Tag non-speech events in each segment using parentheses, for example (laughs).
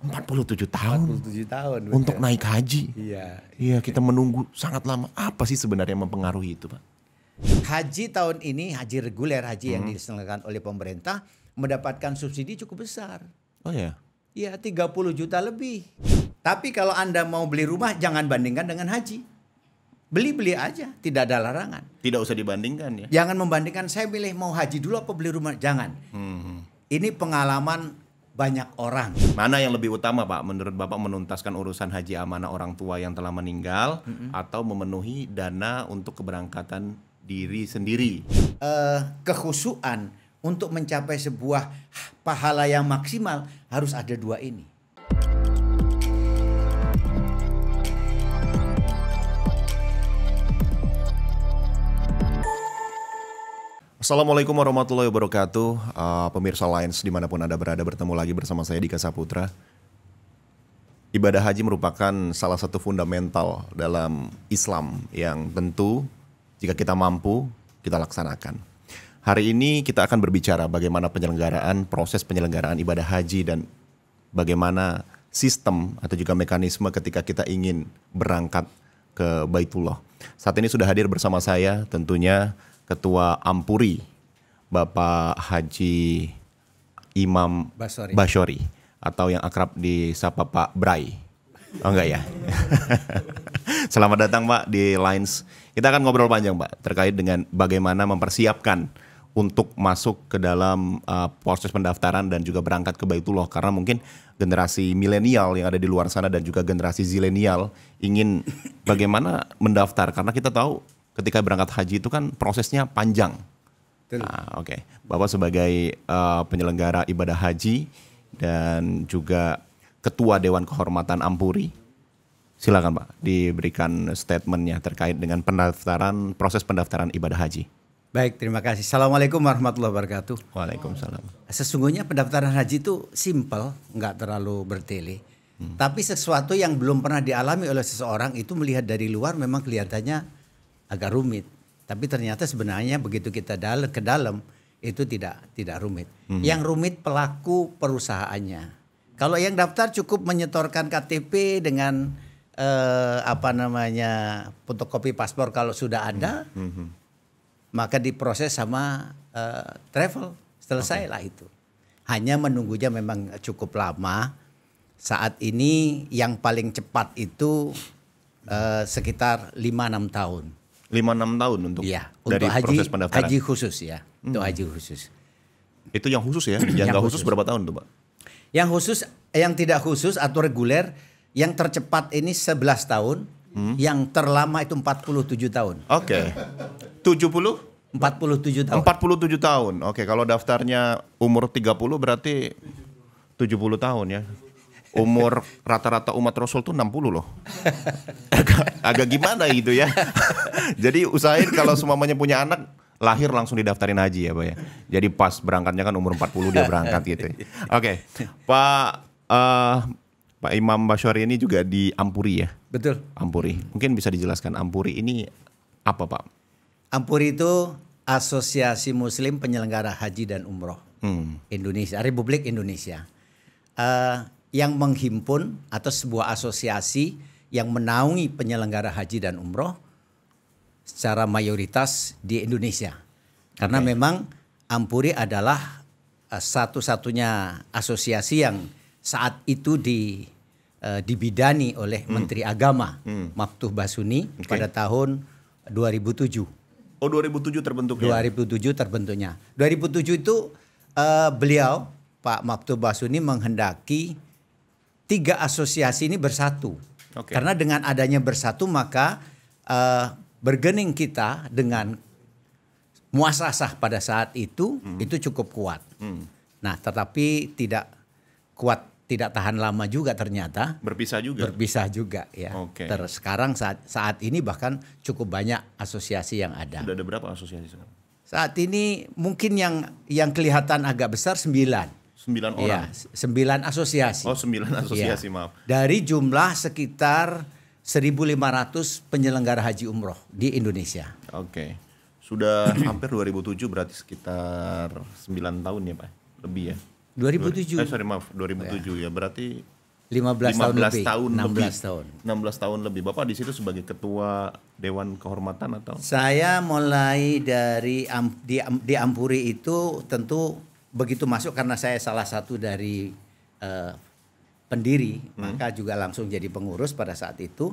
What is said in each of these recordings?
47 tahun. 47 tahun. Betul. Untuk naik haji. Iya. Iya, kita menunggu sangat lama. Apa sih sebenarnya yang mempengaruhi itu, Pak? Haji tahun ini, haji reguler, haji hmm. yang diselenggarakan oleh pemerintah mendapatkan subsidi cukup besar. Oh ya. Iya, 30 iya, juta lebih. Tapi kalau Anda mau beli rumah jangan bandingkan dengan haji. Beli-beli aja, tidak ada larangan. Tidak usah dibandingkan ya. Jangan membandingkan saya pilih mau haji dulu apa beli rumah, jangan. Hmm. hmm. Ini pengalaman banyak orang. Mana yang lebih utama, Pak? Menurut Bapak menuntaskan urusan haji amanah orang tua yang telah meninggal mm -hmm. atau memenuhi dana untuk keberangkatan diri sendiri? Uh, kekhusuan untuk mencapai sebuah pahala yang maksimal harus ada dua ini. Assalamualaikum warahmatullahi wabarakatuh uh, Pemirsa Lines dimanapun Anda berada bertemu lagi bersama saya Dika Saputra Ibadah haji merupakan salah satu fundamental dalam Islam yang tentu jika kita mampu kita laksanakan Hari ini kita akan berbicara bagaimana penyelenggaraan proses penyelenggaraan ibadah haji dan bagaimana sistem atau juga mekanisme ketika kita ingin berangkat ke Baitullah. Saat ini sudah hadir bersama saya tentunya Ketua Ampuri Bapak Haji Imam Basori, Basori atau yang akrab disapa Pak Brai. Oh enggak ya. (laughs) Selamat datang Pak di Lines. Kita akan ngobrol panjang Pak terkait dengan bagaimana mempersiapkan untuk masuk ke dalam uh, proses pendaftaran dan juga berangkat ke Baitullah karena mungkin generasi milenial yang ada di luar sana dan juga generasi zilenial ingin bagaimana mendaftar karena kita tahu ketika berangkat haji itu kan prosesnya panjang. Nah, Oke, okay. Bapak sebagai uh, penyelenggara ibadah haji dan juga ketua Dewan Kehormatan Ampuri, silakan Pak diberikan statementnya terkait dengan pendaftaran proses pendaftaran ibadah haji. Baik, terima kasih. Assalamualaikum warahmatullahi wabarakatuh. Waalaikumsalam. Sesungguhnya pendaftaran haji itu simple, nggak terlalu bertele. Hmm. Tapi sesuatu yang belum pernah dialami oleh seseorang itu melihat dari luar memang kelihatannya agak rumit. Tapi ternyata sebenarnya begitu kita dal ke dalam itu tidak tidak rumit. Hmm. Yang rumit pelaku perusahaannya. Kalau yang daftar cukup menyetorkan KTP dengan eh, apa namanya fotokopi paspor kalau sudah ada, hmm. hmm. maka diproses sama eh, travel selesailah okay. itu. Hanya menunggunya memang cukup lama. Saat ini yang paling cepat itu eh, sekitar 5-6 tahun lima enam tahun untuk, ya, untuk dari haji, proses pendaftaran. Haji khusus ya, hmm. untuk haji khusus. Itu yang khusus ya, yang, yang gak khusus. khusus berapa tahun tuh pak? Yang khusus, yang tidak khusus atau reguler, yang tercepat ini 11 tahun, hmm. yang terlama itu 47 tahun. Oke, okay. 70? 47 tahun. 47 tahun. Oke, okay, kalau daftarnya umur 30 berarti 70 tahun ya umur rata-rata umat Rasul tuh 60 loh. Agak, (laughs) agak gimana gitu ya. Jadi usahain kalau semuanya punya anak lahir langsung didaftarin haji ya Pak ya. Jadi pas berangkatnya kan umur 40 dia berangkat gitu. Ya. Oke. Okay. Pak uh, Pak Imam Basyari ini juga di Ampuri ya? Betul. Ampuri. Mungkin bisa dijelaskan Ampuri ini apa Pak? Ampuri itu Asosiasi Muslim Penyelenggara Haji dan Umroh hmm. Indonesia, Republik Indonesia. Uh, yang menghimpun atau sebuah asosiasi yang menaungi penyelenggara haji dan umroh secara mayoritas di Indonesia. Karena okay. memang Ampuri adalah eh, satu-satunya asosiasi yang saat itu di uh, dibidani oleh hmm. Menteri Agama hmm. Maftuh Basuni okay. pada tahun 2007. Oh 2007 terbentuknya. 2007 terbentuknya. 2007 itu uh, beliau Pak Maftuh Basuni menghendaki tiga asosiasi ini bersatu. Okay. Karena dengan adanya bersatu maka uh, bergening kita dengan muasasah pada saat itu hmm. itu cukup kuat. Hmm. Nah, tetapi tidak kuat tidak tahan lama juga ternyata. Berpisah juga. Berpisah juga ya. Oke. Okay. Ter sekarang saat saat ini bahkan cukup banyak asosiasi yang ada. Sudah ada berapa asosiasi sekarang? Saat ini mungkin yang yang kelihatan agak besar sembilan. Sembilan iya, orang. Ya, sembilan asosiasi. Oh, sembilan asosiasi, ya. maaf. Dari jumlah sekitar 1.500 penyelenggara haji umroh di Indonesia. Oke. Okay. Sudah (clears throat) hampir 2007 berarti sekitar 9 tahun ya, Pak. Lebih ya. 2007. Eh, sorry, maaf, 2007 ya. ya. Berarti 15, 15 tahun, lebih, tahun 16 lebih, tahun. 16 tahun lebih. Bapak di situ sebagai ketua dewan kehormatan atau? Saya mulai dari di di Ampuri itu tentu begitu masuk karena saya salah satu dari uh, pendiri hmm. maka juga langsung jadi pengurus pada saat itu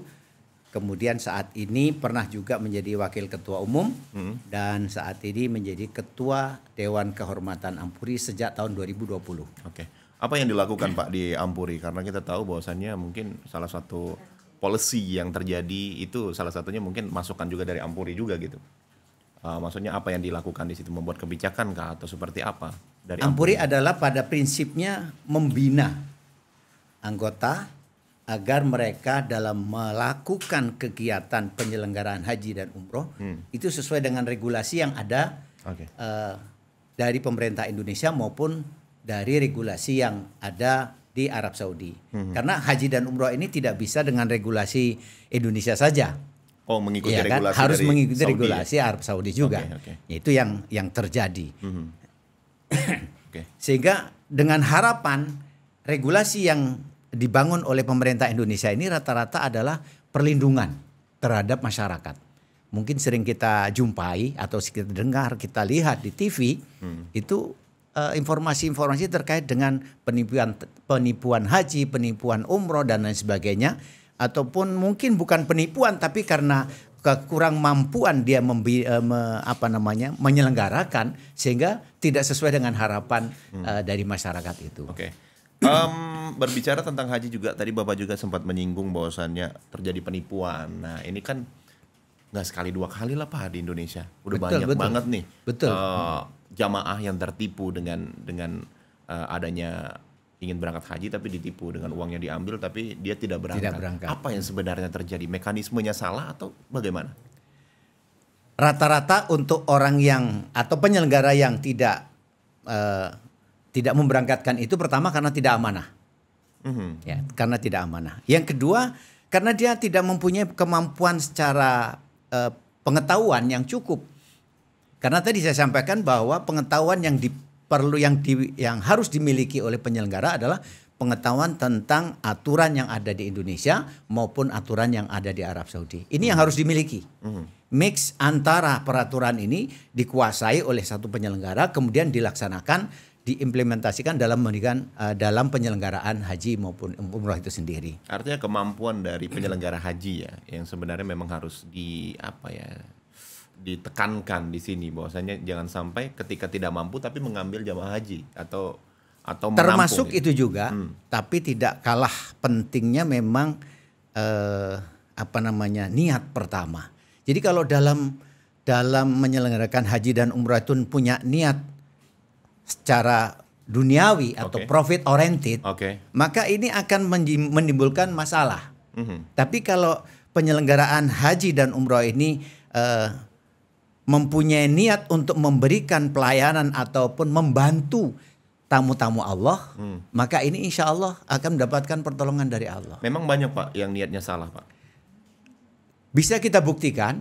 kemudian saat ini pernah juga menjadi wakil ketua umum hmm. dan saat ini menjadi ketua dewan kehormatan Ampuri sejak tahun 2020. Oke. Okay. Apa yang dilakukan Pak di Ampuri karena kita tahu bahwasannya mungkin salah satu policy yang terjadi itu salah satunya mungkin masukan juga dari Ampuri juga gitu. Uh, maksudnya apa yang dilakukan di situ membuat kebijakan kah atau seperti apa? Dari Ampuri, Ampuri adalah pada prinsipnya membina anggota agar mereka dalam melakukan kegiatan penyelenggaraan haji dan umroh hmm. itu sesuai dengan regulasi yang ada okay. uh, eh, dari pemerintah Indonesia maupun dari regulasi yang ada di Arab Saudi. Hmm. Karena haji dan umroh ini tidak bisa dengan regulasi Indonesia saja. Oh, mengikuti ya, regulasi kan? harus mengikuti Saudi ya? regulasi Arab Saudi juga. Okay, okay. Itu yang yang terjadi. Hmm okay. Sehingga dengan harapan regulasi yang dibangun oleh pemerintah Indonesia ini rata-rata adalah perlindungan terhadap masyarakat. Mungkin sering kita jumpai atau kita dengar, kita lihat di TV hmm. itu eh, informasi-informasi uh, terkait dengan penipuan penipuan haji, penipuan umroh dan lain sebagainya ataupun mungkin bukan penipuan tapi karena kekurang mampuan dia membi, uh, me, apa namanya menyelenggarakan sehingga tidak sesuai dengan harapan hmm. uh, dari masyarakat itu. Oke. Okay. Um, berbicara tentang haji juga tadi Bapak juga sempat menyinggung bahwasannya terjadi penipuan. Nah, ini kan nggak sekali dua kali lah Pak di Indonesia. Udah betul, banyak betul. banget nih. Betul. Uh, jamaah yang tertipu dengan dengan uh, adanya ingin berangkat haji tapi ditipu dengan uang yang diambil tapi dia tidak berangkat. Tidak berangkat. Apa yang sebenarnya terjadi? Mekanismenya salah atau bagaimana? Rata-rata untuk orang yang atau penyelenggara yang tidak uh, tidak memberangkatkan itu pertama karena tidak amanah. Mm-hmm. Ya, karena tidak amanah. Yang kedua karena dia tidak mempunyai kemampuan secara uh, pengetahuan yang cukup. Karena tadi saya sampaikan bahwa pengetahuan yang di perlu yang di, yang harus dimiliki oleh penyelenggara adalah pengetahuan tentang aturan yang ada di Indonesia maupun aturan yang ada di Arab Saudi. Ini hmm. yang harus dimiliki. Hmm. Mix antara peraturan ini dikuasai oleh satu penyelenggara kemudian dilaksanakan diimplementasikan dalam uh, dalam penyelenggaraan haji maupun um, umroh itu sendiri. Artinya kemampuan dari penyelenggara haji ya yang sebenarnya memang harus di apa ya ditekankan di sini bahwasanya jangan sampai ketika tidak mampu tapi mengambil jamaah haji atau atau termasuk gitu. itu juga hmm. tapi tidak kalah pentingnya memang eh, apa namanya niat pertama jadi kalau dalam dalam menyelenggarakan haji dan umrah itu punya niat secara duniawi atau okay. profit oriented okay. maka ini akan menimbulkan masalah mm -hmm. tapi kalau penyelenggaraan haji dan umrah ini eh, mempunyai niat untuk memberikan pelayanan ataupun membantu tamu-tamu Allah, hmm. maka ini insya Allah akan mendapatkan pertolongan dari Allah. Memang banyak pak yang niatnya salah pak. Bisa kita buktikan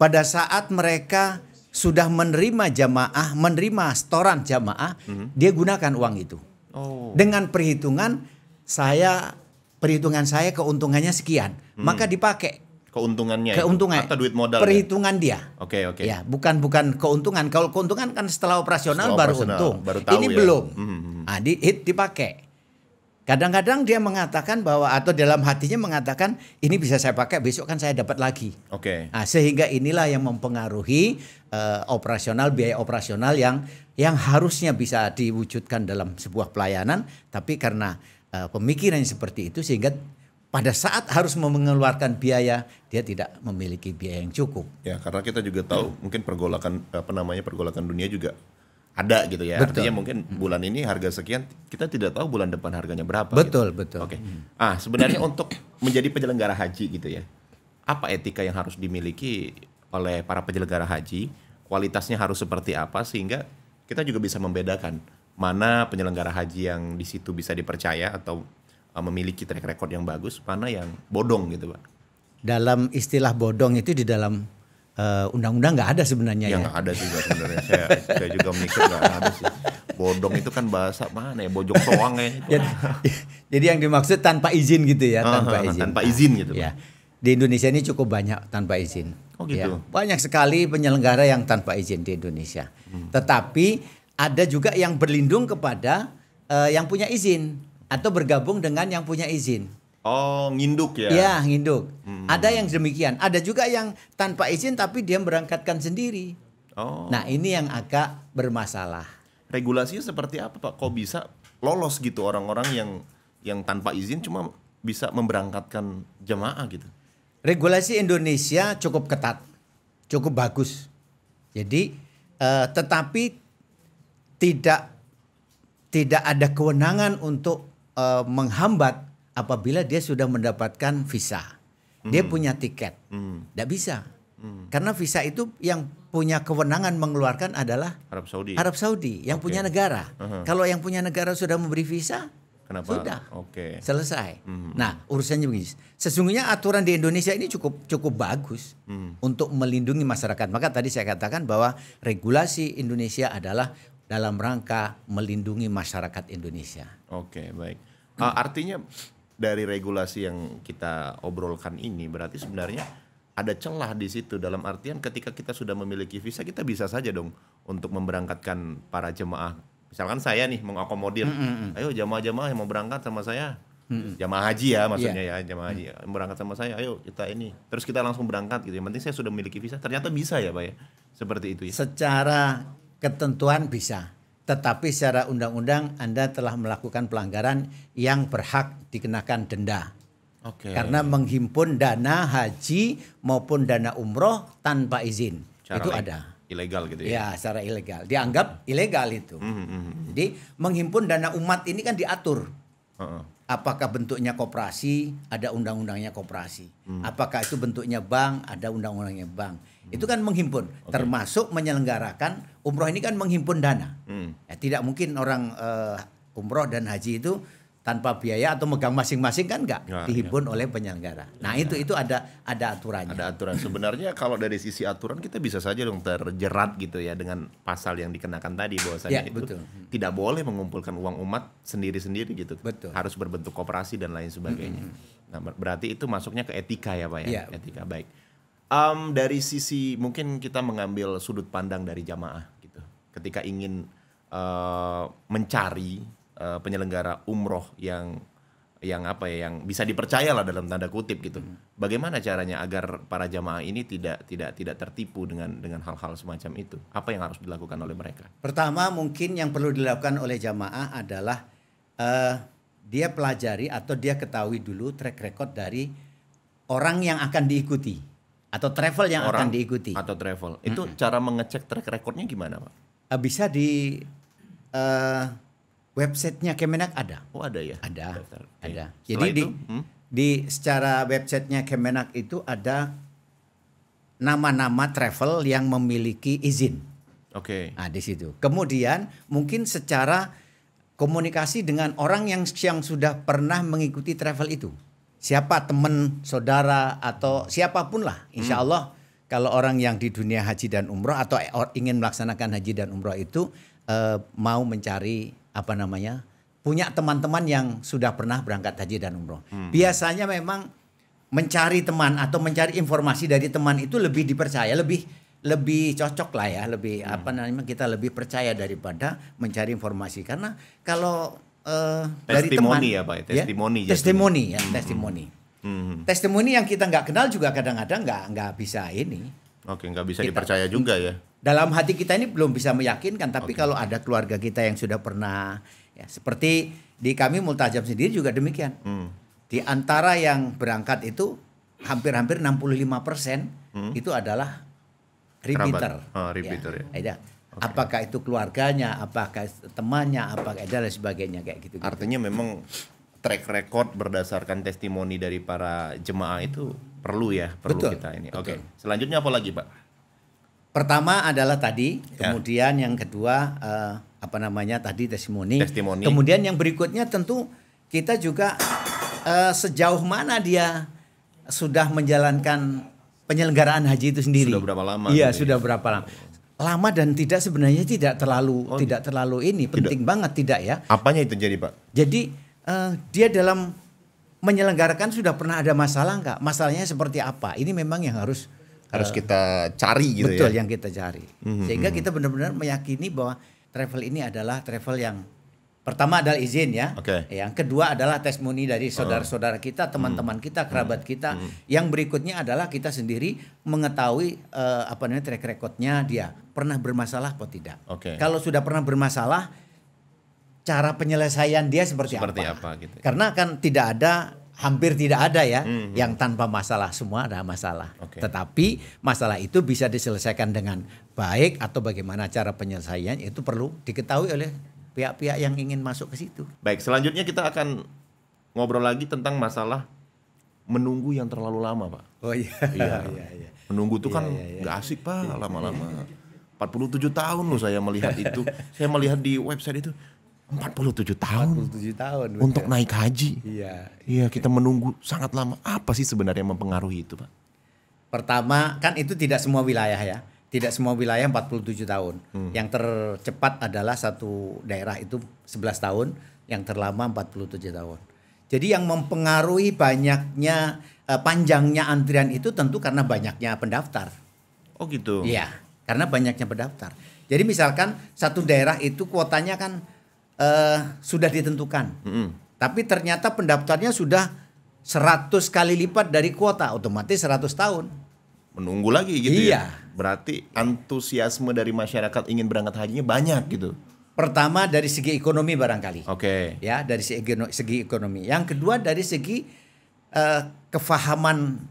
pada saat mereka sudah menerima jamaah, menerima setoran jamaah, hmm. dia gunakan uang itu. Oh. Dengan perhitungan saya, perhitungan saya keuntungannya sekian, hmm. maka dipakai keuntungannya keuntungan atau duit modal perhitungan ya? dia oke okay, oke okay. ya bukan bukan keuntungan kalau keuntungan kan setelah operasional setelah baru untung baru tahu ini ya. belum mm-hmm. nah, di hit dipakai kadang-kadang dia mengatakan bahwa atau dalam hatinya mengatakan ini bisa saya pakai besok kan saya dapat lagi oke okay. nah, sehingga inilah yang mempengaruhi uh, operasional biaya operasional yang yang harusnya bisa diwujudkan dalam sebuah pelayanan tapi karena eh, pemikiran seperti itu sehingga pada saat harus mengeluarkan biaya dia tidak memiliki biaya yang cukup. Ya, karena kita juga tahu hmm. mungkin pergolakan apa namanya pergolakan dunia juga ada gitu ya. Betul. Artinya mungkin hmm. bulan ini harga sekian, kita tidak tahu bulan depan harganya berapa. Betul, gitu. betul. Oke. Okay. Hmm. Ah, sebenarnya untuk menjadi penyelenggara haji gitu ya. Apa etika yang harus dimiliki oleh para penyelenggara haji? Kualitasnya harus seperti apa sehingga kita juga bisa membedakan mana penyelenggara haji yang di situ bisa dipercaya atau Eh, memiliki track record yang bagus, mana yang bodong gitu pak? Dalam istilah bodong itu di dalam undang eh, undang-undang nggak ada sebenarnya Yang ya? Nggak ya? ada juga sebenarnya. saya, saya juga mikir nggak ada sih. Bodong itu kan bahasa mana ya? Bojong soang ya. Gitu. jadi, jadi yang dimaksud tanpa izin gitu ya? Tanpa izin. Tanpa izin gitu. Ya. Di Indonesia ini cukup banyak tanpa izin. Oh gitu. Ya. Banyak sekali penyelenggara yang tanpa izin di Indonesia. Hmm. Tetapi ada juga yang berlindung kepada uh, yang punya izin atau bergabung dengan yang punya izin. Oh, nginduk ya? Iya, nginduk. Hmm. Ada yang demikian, ada juga yang tanpa izin tapi dia berangkatkan sendiri. Oh. Nah, ini yang agak bermasalah. Regulasinya seperti apa, Pak? Kok bisa lolos gitu orang-orang yang yang tanpa izin cuma bisa memberangkatkan jemaah gitu? Regulasi Indonesia cukup ketat, cukup bagus. Jadi, eh, tetapi tidak tidak ada kewenangan untuk uh, menghambat apabila dia sudah mendapatkan visa. Dia hmm. punya tiket. Hmm. Tidak hmm. bisa. Hmm. Karena visa itu yang punya kewenangan mengeluarkan adalah Arab Saudi. Arab Saudi yang okay. punya negara. Uh -huh. Kalau yang punya negara sudah memberi visa, Kenapa? Sudah. Oke. Okay. Selesai. -hmm. Nah, urusannya begini. Sesungguhnya aturan di Indonesia ini cukup cukup bagus hmm. untuk melindungi masyarakat. Maka tadi saya katakan bahwa regulasi Indonesia adalah dalam rangka melindungi masyarakat Indonesia. Oke, okay, baik. Uh, artinya dari regulasi yang kita obrolkan ini berarti sebenarnya ada celah di situ dalam artian ketika kita sudah memiliki visa kita bisa saja dong untuk memberangkatkan para jemaah. Misalkan saya nih mengakomodir, mm -hmm. ayo jemaah-jemaah yang mau berangkat sama saya. -hmm. Jamaah haji ya iya. maksudnya yeah. ya, jamaah haji. -hmm. Berangkat sama saya, ayo kita ini. Terus kita langsung berangkat gitu. Yang penting saya sudah memiliki visa. Ternyata bisa ya, Pak ya. Seperti itu ya. Secara ketentuan bisa tetapi secara undang-undang Anda telah melakukan pelanggaran yang berhak dikenakan denda. Okay. Karena menghimpun dana haji maupun dana umroh tanpa izin Cara itu ada. Ilegal gitu ya? Ya, secara ilegal. Dianggap ilegal itu. Hmm, hmm, hmm, hmm. Jadi menghimpun dana umat ini kan diatur. Hmm. Apakah bentuknya koperasi, ada undang-undangnya koperasi. Hmm. Apakah itu bentuknya bank, ada undang-undangnya bank itu kan menghimpun okay. termasuk menyelenggarakan umroh ini kan menghimpun dana hmm. ya, tidak mungkin orang uh, umroh dan haji itu tanpa biaya atau megang masing-masing kan enggak nah, dihimpun ya. oleh penyelenggara. Nah, ya. itu itu ada ada aturannya. Ada aturan. Sebenarnya kalau dari sisi aturan kita bisa saja dong terjerat gitu ya dengan pasal yang dikenakan tadi bahwasanya ya, itu betul. tidak boleh mengumpulkan uang umat sendiri-sendiri gitu. Betul. Harus berbentuk koperasi dan lain sebagainya. -hmm. Nah, berarti itu masuknya ke etika ya, Pak ya. ya. Etika baik um, dari sisi mungkin kita mengambil sudut pandang dari jamaah gitu ketika ingin uh, mencari uh, penyelenggara umroh yang yang apa ya yang bisa dipercaya lah dalam tanda kutip gitu. Hmm. Bagaimana caranya agar para jamaah ini tidak tidak tidak tertipu dengan dengan hal-hal semacam itu? Apa yang harus dilakukan oleh mereka? Pertama mungkin yang perlu dilakukan oleh jamaah adalah uh, dia pelajari atau dia ketahui dulu track record dari orang yang akan diikuti atau travel yang orang akan diikuti atau travel itu mm -hmm. cara mengecek track recordnya gimana pak? Ah, bisa di uh, websitenya Kemenak ada. Oh ada ya? Ada, Okay. ada. Jadi itu, di hmm? di secara websitenya Kemenak itu ada nama-nama travel yang memiliki izin. Oke. Okay. Nah di situ. Kemudian mungkin secara komunikasi dengan orang yang yang sudah pernah mengikuti travel itu siapa teman, saudara atau siapapun lah. Insya hmm. Allah kalau orang yang di dunia haji dan umroh atau e, ingin melaksanakan haji dan umroh itu eh, mau mencari apa namanya punya teman-teman yang sudah pernah berangkat haji dan umroh. Hmm. Biasanya memang mencari teman atau mencari informasi dari teman itu lebih dipercaya, lebih lebih cocok lah ya, lebih hmm. apa namanya kita lebih percaya daripada mencari informasi karena kalau uh, dari teman. Testimoni ya Pak, ya? Ya. testimoni. Ya? Testimoni ya, hmm. testimoni. Hmm. Testimoni yang kita nggak kenal juga kadang-kadang nggak -kadang nggak bisa ini. Oke, nggak bisa kita, dipercaya juga ya. Dalam hati kita ini belum bisa meyakinkan, tapi okay. kalau ada keluarga kita yang sudah pernah, ya seperti di kami Multajam sendiri juga demikian. Hmm. Di antara yang berangkat itu hampir-hampir 65 persen hmm. itu adalah repeater. Oh, repeater ya. ya. Iya. Okay. Apakah itu keluarganya, apakah temannya, apakah dan sebagainya kayak gitu. Artinya memang track record berdasarkan testimoni dari para jemaah itu perlu ya, perlu betul, kita ini. Oke. Okay. Selanjutnya apa lagi, Pak? Pertama adalah tadi, ya. kemudian yang kedua uh, apa namanya tadi testimoni. Testimoni. Kemudian yang berikutnya tentu kita juga uh, sejauh mana dia sudah menjalankan penyelenggaraan haji itu sendiri. Sudah berapa lama? Iya, gitu ya? sudah berapa lama lama dan tidak sebenarnya tidak terlalu oh, gitu. tidak terlalu ini tidak. penting banget tidak ya. Apanya itu jadi Pak? Jadi uh, dia dalam menyelenggarakan sudah pernah ada masalah nggak? Masalahnya seperti apa? Ini memang yang harus harus uh, kita cari gitu ya? betul, ya. yang kita cari. Mm -hmm. Sehingga mhm. kita benar-benar meyakini bahwa travel ini adalah travel yang Pertama adalah izin ya. Okay. Yang kedua adalah testimoni dari saudara-saudara kita, hmm. teman-teman kita, hmm. kerabat kita. Hmm. Yang berikutnya adalah kita sendiri mengetahui uh, apa namanya track recordnya dia pernah bermasalah atau tidak. Okay. Kalau sudah pernah bermasalah, cara penyelesaian dia seperti, seperti apa? apa gitu. Karena kan tidak ada hampir tidak ada ya mm -hmm. yang tanpa masalah semua ada masalah. Okay. Tetapi masalah itu bisa diselesaikan dengan baik atau bagaimana cara penyelesaian itu perlu diketahui oleh pihak-pihak yang ingin masuk ke situ. Baik, selanjutnya kita akan ngobrol lagi tentang masalah menunggu yang terlalu lama, Pak. Oh iya. Iya, (laughs) iya. iya. Menunggu itu iya, kan iya, iya. gak asik, Pak, lama-lama. Iya. 47 tahun loh saya melihat (laughs) itu. saya melihat di website itu 47 tahun. 47 tahun. Betul. Untuk naik haji. Iya. Iya, kita menunggu sangat lama. Apa sih sebenarnya yang mempengaruhi itu, Pak? Pertama, kan itu tidak semua wilayah ya tidak semua wilayah 47 tahun. Hmm. Yang tercepat adalah satu daerah itu 11 tahun, yang terlama 47 tahun. Jadi yang mempengaruhi banyaknya uh, panjangnya antrian itu tentu karena banyaknya pendaftar. Oh gitu. Iya, karena banyaknya pendaftar. Jadi misalkan satu daerah itu kuotanya kan uh, sudah ditentukan. -hmm. Tapi ternyata pendaftarnya sudah 100 kali lipat dari kuota, otomatis 100 tahun menunggu lagi gitu ya. iya. ya. Berarti antusiasme dari masyarakat ingin berangkat hajinya banyak gitu. Pertama dari segi ekonomi barangkali. Oke. Okay. Ya, dari segi, segi ekonomi. Yang kedua dari segi uh, kefahaman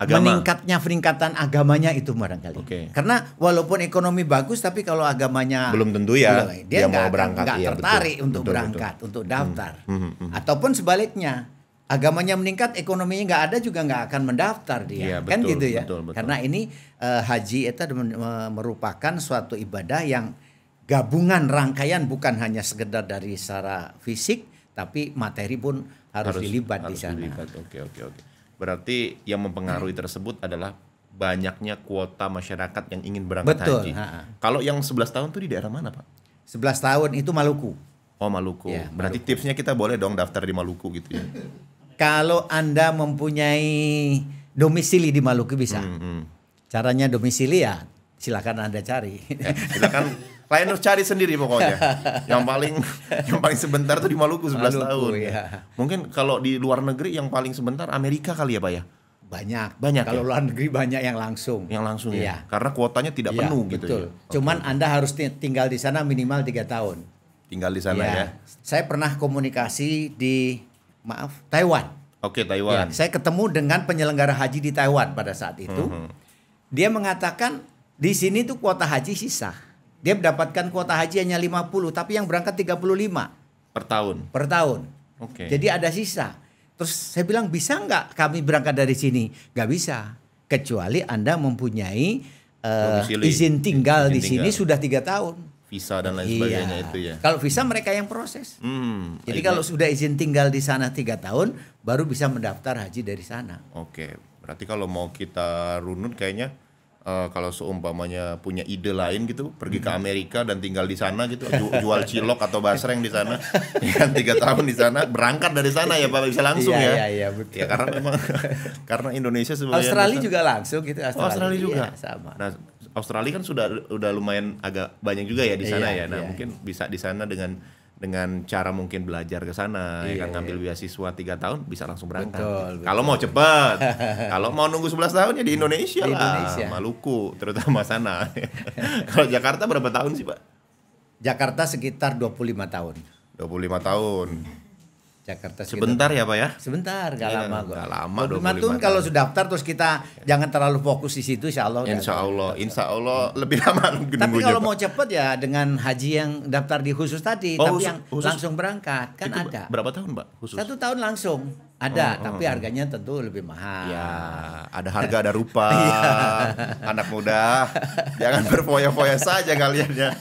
Agama. meningkatnya peningkatan agamanya itu barangkali. Okay. Karena walaupun ekonomi bagus tapi kalau agamanya belum tentu ya belum, dia, dia gak, mau berangkat gak ya, tertarik betul, untuk betul, berangkat, betul. untuk hmm. daftar. Hmm, hmm, hmm. Ataupun sebaliknya agamanya meningkat, ekonominya nggak ada juga nggak akan mendaftar dia, ya, betul, kan gitu ya. Betul, betul. Karena ini uh, haji itu eh, merupakan suatu ibadah yang gabungan rangkaian bukan hanya sekedar dari secara fisik, tapi materi pun harus, harus dilibat harus di sana. Dilibat. Oke, oke, oke. Berarti yang mempengaruhi tersebut adalah banyaknya kuota masyarakat yang ingin berangkat betul, haji. Ha Kalau yang 11 tahun tuh di daerah mana, Pak? 11 tahun itu Maluku. Oh Maluku. Ya, Berarti tipsnya kita boleh dong daftar di Maluku gitu ya. (laughs) kalau Anda mempunyai domisili di Maluku bisa. Mm hmm. Caranya domisili ya silakan Anda cari. Ya, silakan lain harus cari sendiri pokoknya. yang paling yang paling sebentar tuh di Maluku 11 Maluku, tahun. Ya. Mungkin kalau di luar negeri yang paling sebentar Amerika kali ya, Pak ya. Banyak. Banyak. Kalau ya? luar negeri banyak yang langsung. Yang langsung ya. ya. Karena kuotanya tidak iya, gitu ya, penuh betul. gitu ya. Cuman okay. Anda harus tinggal di sana minimal tiga tahun. Tinggal di sana ya. ya. Saya pernah komunikasi di maaf Taiwan. Oke okay, Taiwan. Ya, saya ketemu dengan penyelenggara haji di Taiwan pada saat itu. Mm -hmm. Dia mengatakan di sini tuh kuota haji sisa. Dia mendapatkan kuota haji hanya 50 tapi yang berangkat 35 per tahun. Per tahun. Oke. Okay. Jadi ada sisa. Terus saya bilang bisa nggak kami berangkat dari sini? Gak bisa kecuali Anda mempunyai uh, izin tinggal izin di tinggal. sini sudah tiga tahun visa dan lain iya. sebagainya itu ya. Kalau visa mereka yang proses. Hmm, Jadi kalau sudah izin tinggal di sana tiga tahun, baru bisa mendaftar haji dari sana. Oke, berarti kalau mau kita runut kayaknya uh, kalau seumpamanya punya ide lain gitu, pergi ke hmm. Amerika dan tinggal di sana gitu, (laughs) jual cilok atau basreng di sana, (laughs) ya, tiga tahun di sana, berangkat dari sana ya Pak bisa langsung iya, ya. Iya iya betul. Ya karena memang (laughs) karena Indonesia sebenarnya gitu, oh, Australia juga langsung gitu. Australia, oh, Australia juga. Ya, sama. Nah Australia kan sudah udah lumayan agak banyak juga ya di sana iya, ya. Nah, iya. mungkin iya. bisa di sana dengan dengan cara mungkin belajar ke sana iya, ya kan iya, iya. ngambil iya. beasiswa tiga tahun bisa langsung berangkat. Kalau mau cepat, (laughs) kalau mau nunggu 11 tahun ya di Indonesia di lah, Indonesia. Maluku terutama sana. (laughs) kalau Jakarta berapa tahun sih, Pak? Jakarta sekitar 25 tahun. 25 tahun. Jakarta sebentar ya pak ya sebentar nggak ya, lama gua nggak lama lima tahun kalau sudah daftar terus kita ya. jangan terlalu fokus di situ insya Allah insya Allah daftar. insya Allah lebih lama (laughs) tapi kalau mau cepet ya dengan haji yang daftar di khusus tadi oh, tapi khusus, yang khusus. langsung berangkat kan Itu ada berapa tahun pak khusus satu tahun langsung ada, oh, tapi oh. harganya tentu lebih mahal. Ya, ada (laughs) harga ada rupa. Iya. Anak muda, jangan berfoya-foya saja kalian ya.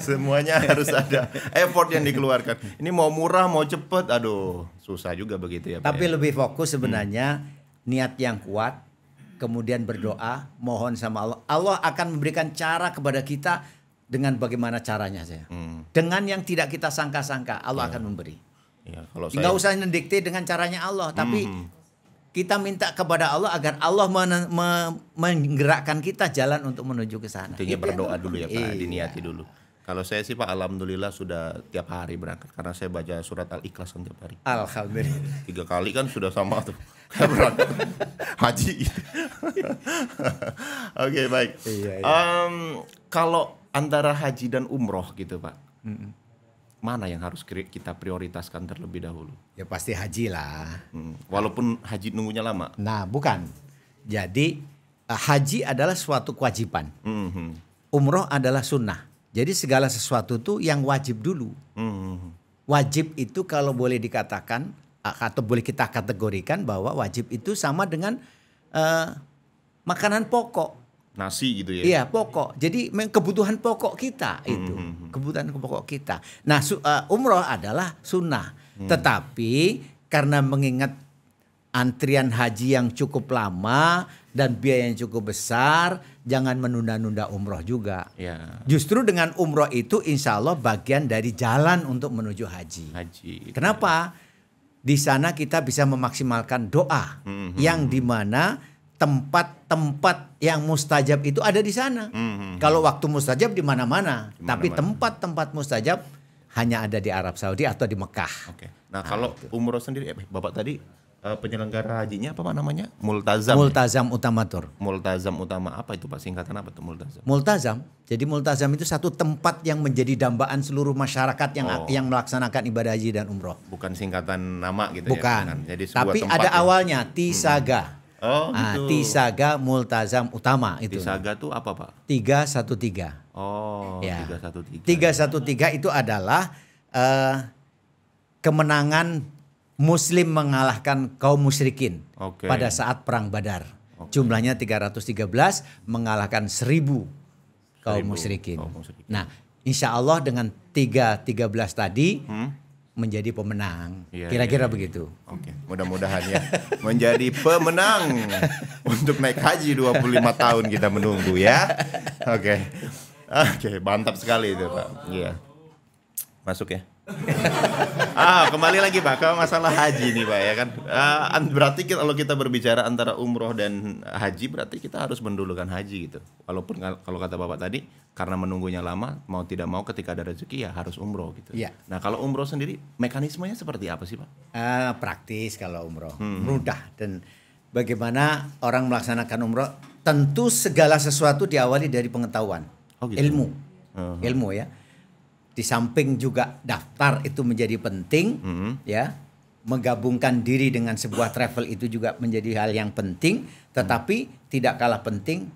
Semuanya harus ada effort yang dikeluarkan. Ini mau murah, mau cepat, aduh, susah juga begitu ya. Tapi ya. lebih fokus sebenarnya hmm. niat yang kuat, kemudian berdoa, mohon sama Allah. Allah akan memberikan cara kepada kita dengan bagaimana caranya saya. Hmm. Dengan yang tidak kita sangka-sangka, Allah ya. akan memberi. Ya, nggak saya... Nggak usah mendikte dengan caranya Allah, tapi hmm. kita minta kepada Allah agar Allah men me menggerakkan kita jalan untuk menuju ke sana. Intinya Itu ya, berdoa dulu ya Pak, iya. diniati dulu. Kalau saya sih Pak Alhamdulillah sudah tiap hari berangkat karena saya baca surat Al-Ikhlas kan tiap hari. Alhamdulillah. (laughs) Tiga kali kan sudah sama tuh. (laughs) haji. (laughs) Oke, okay, baik. Iya, iya. Um, kalau antara haji dan umroh gitu, Pak. Mm -mm mana yang harus kita prioritaskan terlebih dahulu? Ya pasti haji lah. Hmm. Walaupun haji nunggunya lama. Nah bukan. Jadi eh, haji adalah suatu kewajiban. Hmm. Umroh adalah sunnah. Jadi segala sesuatu itu yang wajib dulu. Hmm. Wajib itu kalau boleh dikatakan eh, atau boleh kita kategorikan bahwa wajib itu sama dengan uh, makanan pokok nasi gitu ya. Iya, pokok. Jadi kebutuhan pokok kita hmm, itu, hmm, hmm. kebutuhan pokok kita. Nah, uh, umroh adalah sunnah. Hmm. Tetapi karena mengingat antrian haji yang cukup lama dan biaya yang cukup besar, jangan menunda-nunda umroh juga. Ya. Justru dengan umroh itu insya Allah bagian dari jalan untuk menuju haji. Haji. Kenapa? Ya. Di sana kita bisa memaksimalkan doa mm -hmm. yang hmm. dimana tempat-tempat yang mustajab itu ada di sana. Mm-hmm. Kalau waktu mustajab di mana-mana, tapi tempat-tempat mustajab hanya ada di Arab Saudi atau di Mekah. Oke. Okay. Nah, nah kalau itu. umroh sendiri, eh, Bapak tadi eh, penyelenggara hajinya apa Pak namanya? Multazam. Ya? Multazam ya? Utama Tur. Multazam Utama apa itu Pak? Singkatan apa itu Multazam? Multazam. Jadi Multazam itu satu tempat yang menjadi dambaan seluruh masyarakat yang oh. yang melaksanakan ibadah haji dan umroh. Bukan singkatan nama gitu Bukan. ya. Bukan. Jadi sebuah Tapi ada yang... awalnya hmm, Tisaga. Hmm. Oh, nah, gitu. Tisaga Multazam Utama itu. Tisaga itu apa, Pak? 313. Oh, ya. 313. 313 itu adalah uh, kemenangan muslim mengalahkan kaum musyrikin okay. pada saat perang Badar. Okay. Jumlahnya 313 mengalahkan 1000 kaum musyrikin. Kaum musyrikin. Nah, Insya Allah dengan 3.13 tadi hmm? menjadi pemenang. Iya, Kira-kira ya, Kira begitu. Oke, okay. mudah-mudahan ya menjadi pemenang untuk naik haji 25 tahun kita menunggu ya. Oke. Okay. Oke, okay, mantap sekali itu, Pak. Iya. Yeah. Masuk ya. (laughs) ah kembali lagi pak ke masalah haji nih pak ya kan uh, berarti kalau kita berbicara antara umroh dan haji berarti kita harus mendulukan haji gitu walaupun kalau kata bapak tadi karena menunggunya lama mau tidak mau ketika ada rezeki ya harus umroh gitu ya. nah kalau umroh sendiri mekanismenya seperti apa sih pak uh, praktis kalau umroh hmm. mudah dan bagaimana orang melaksanakan umroh tentu segala sesuatu diawali dari pengetahuan oh, gitu. ilmu uh -huh. ilmu ya di samping juga daftar itu menjadi penting hmm. ya menggabungkan diri dengan sebuah travel itu juga menjadi hal yang penting tetapi hmm. tidak kalah penting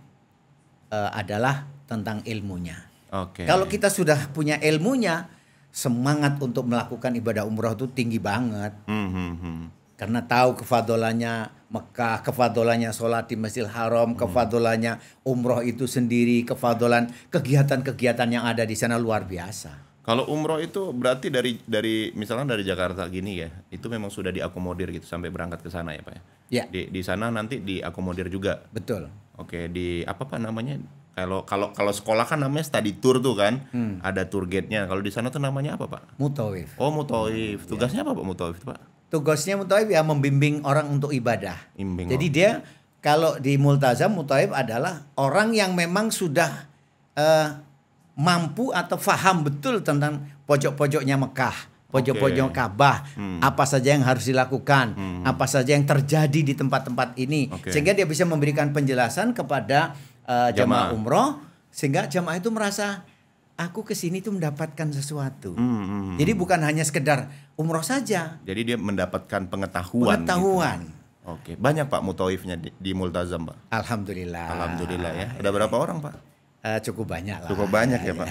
uh, adalah tentang ilmunya okay. kalau kita sudah punya ilmunya semangat untuk melakukan ibadah umroh itu tinggi banget hmm. karena tahu kefadolannya Mekah kefadolannya sholat di Masjidil Haram hmm. kefadolannya umroh itu sendiri kefadolan kegiatan-kegiatan yang ada di sana luar biasa kalau umroh itu berarti dari dari misalnya dari Jakarta gini ya, itu memang sudah diakomodir gitu sampai berangkat ke sana ya pak ya. Ya. Di di sana nanti diakomodir juga. Betul. Oke di apa pak namanya? Kalau kalau kalau sekolah kan namanya study tour tuh kan, hmm. ada tour guide-nya. Kalau di sana tuh namanya apa pak? Mutawif. Oh mutawif. Ya. Tugasnya ya. apa pak mutawif itu pak? Tugasnya mutawif ya membimbing orang untuk ibadah. Bimbing Jadi orang. dia kalau di multazam mutawif adalah orang yang memang sudah uh, mampu atau faham betul tentang pojok-pojoknya Mekah pojok-pojok okay. Ka'bah, hmm. apa saja yang harus dilakukan, hmm. apa saja yang terjadi di tempat-tempat ini, okay. sehingga dia bisa memberikan penjelasan kepada uh, jamaah umroh, sehingga jamaah itu merasa aku ke sini tuh mendapatkan sesuatu. Hmm, hmm, hmm Jadi hmm. bukan hanya sekedar umroh saja. Jadi dia mendapatkan pengetahuan. Gitu. Pengetahuan. Gitu. Oke, banyak Pak mutoifnya di, di Multazam, Pak. Alhamdulillah. Alhamdulillah ya. Ada berapa orang, Pak? Uh, cukup banyak lah. Cukup banyak ya, ya Pak.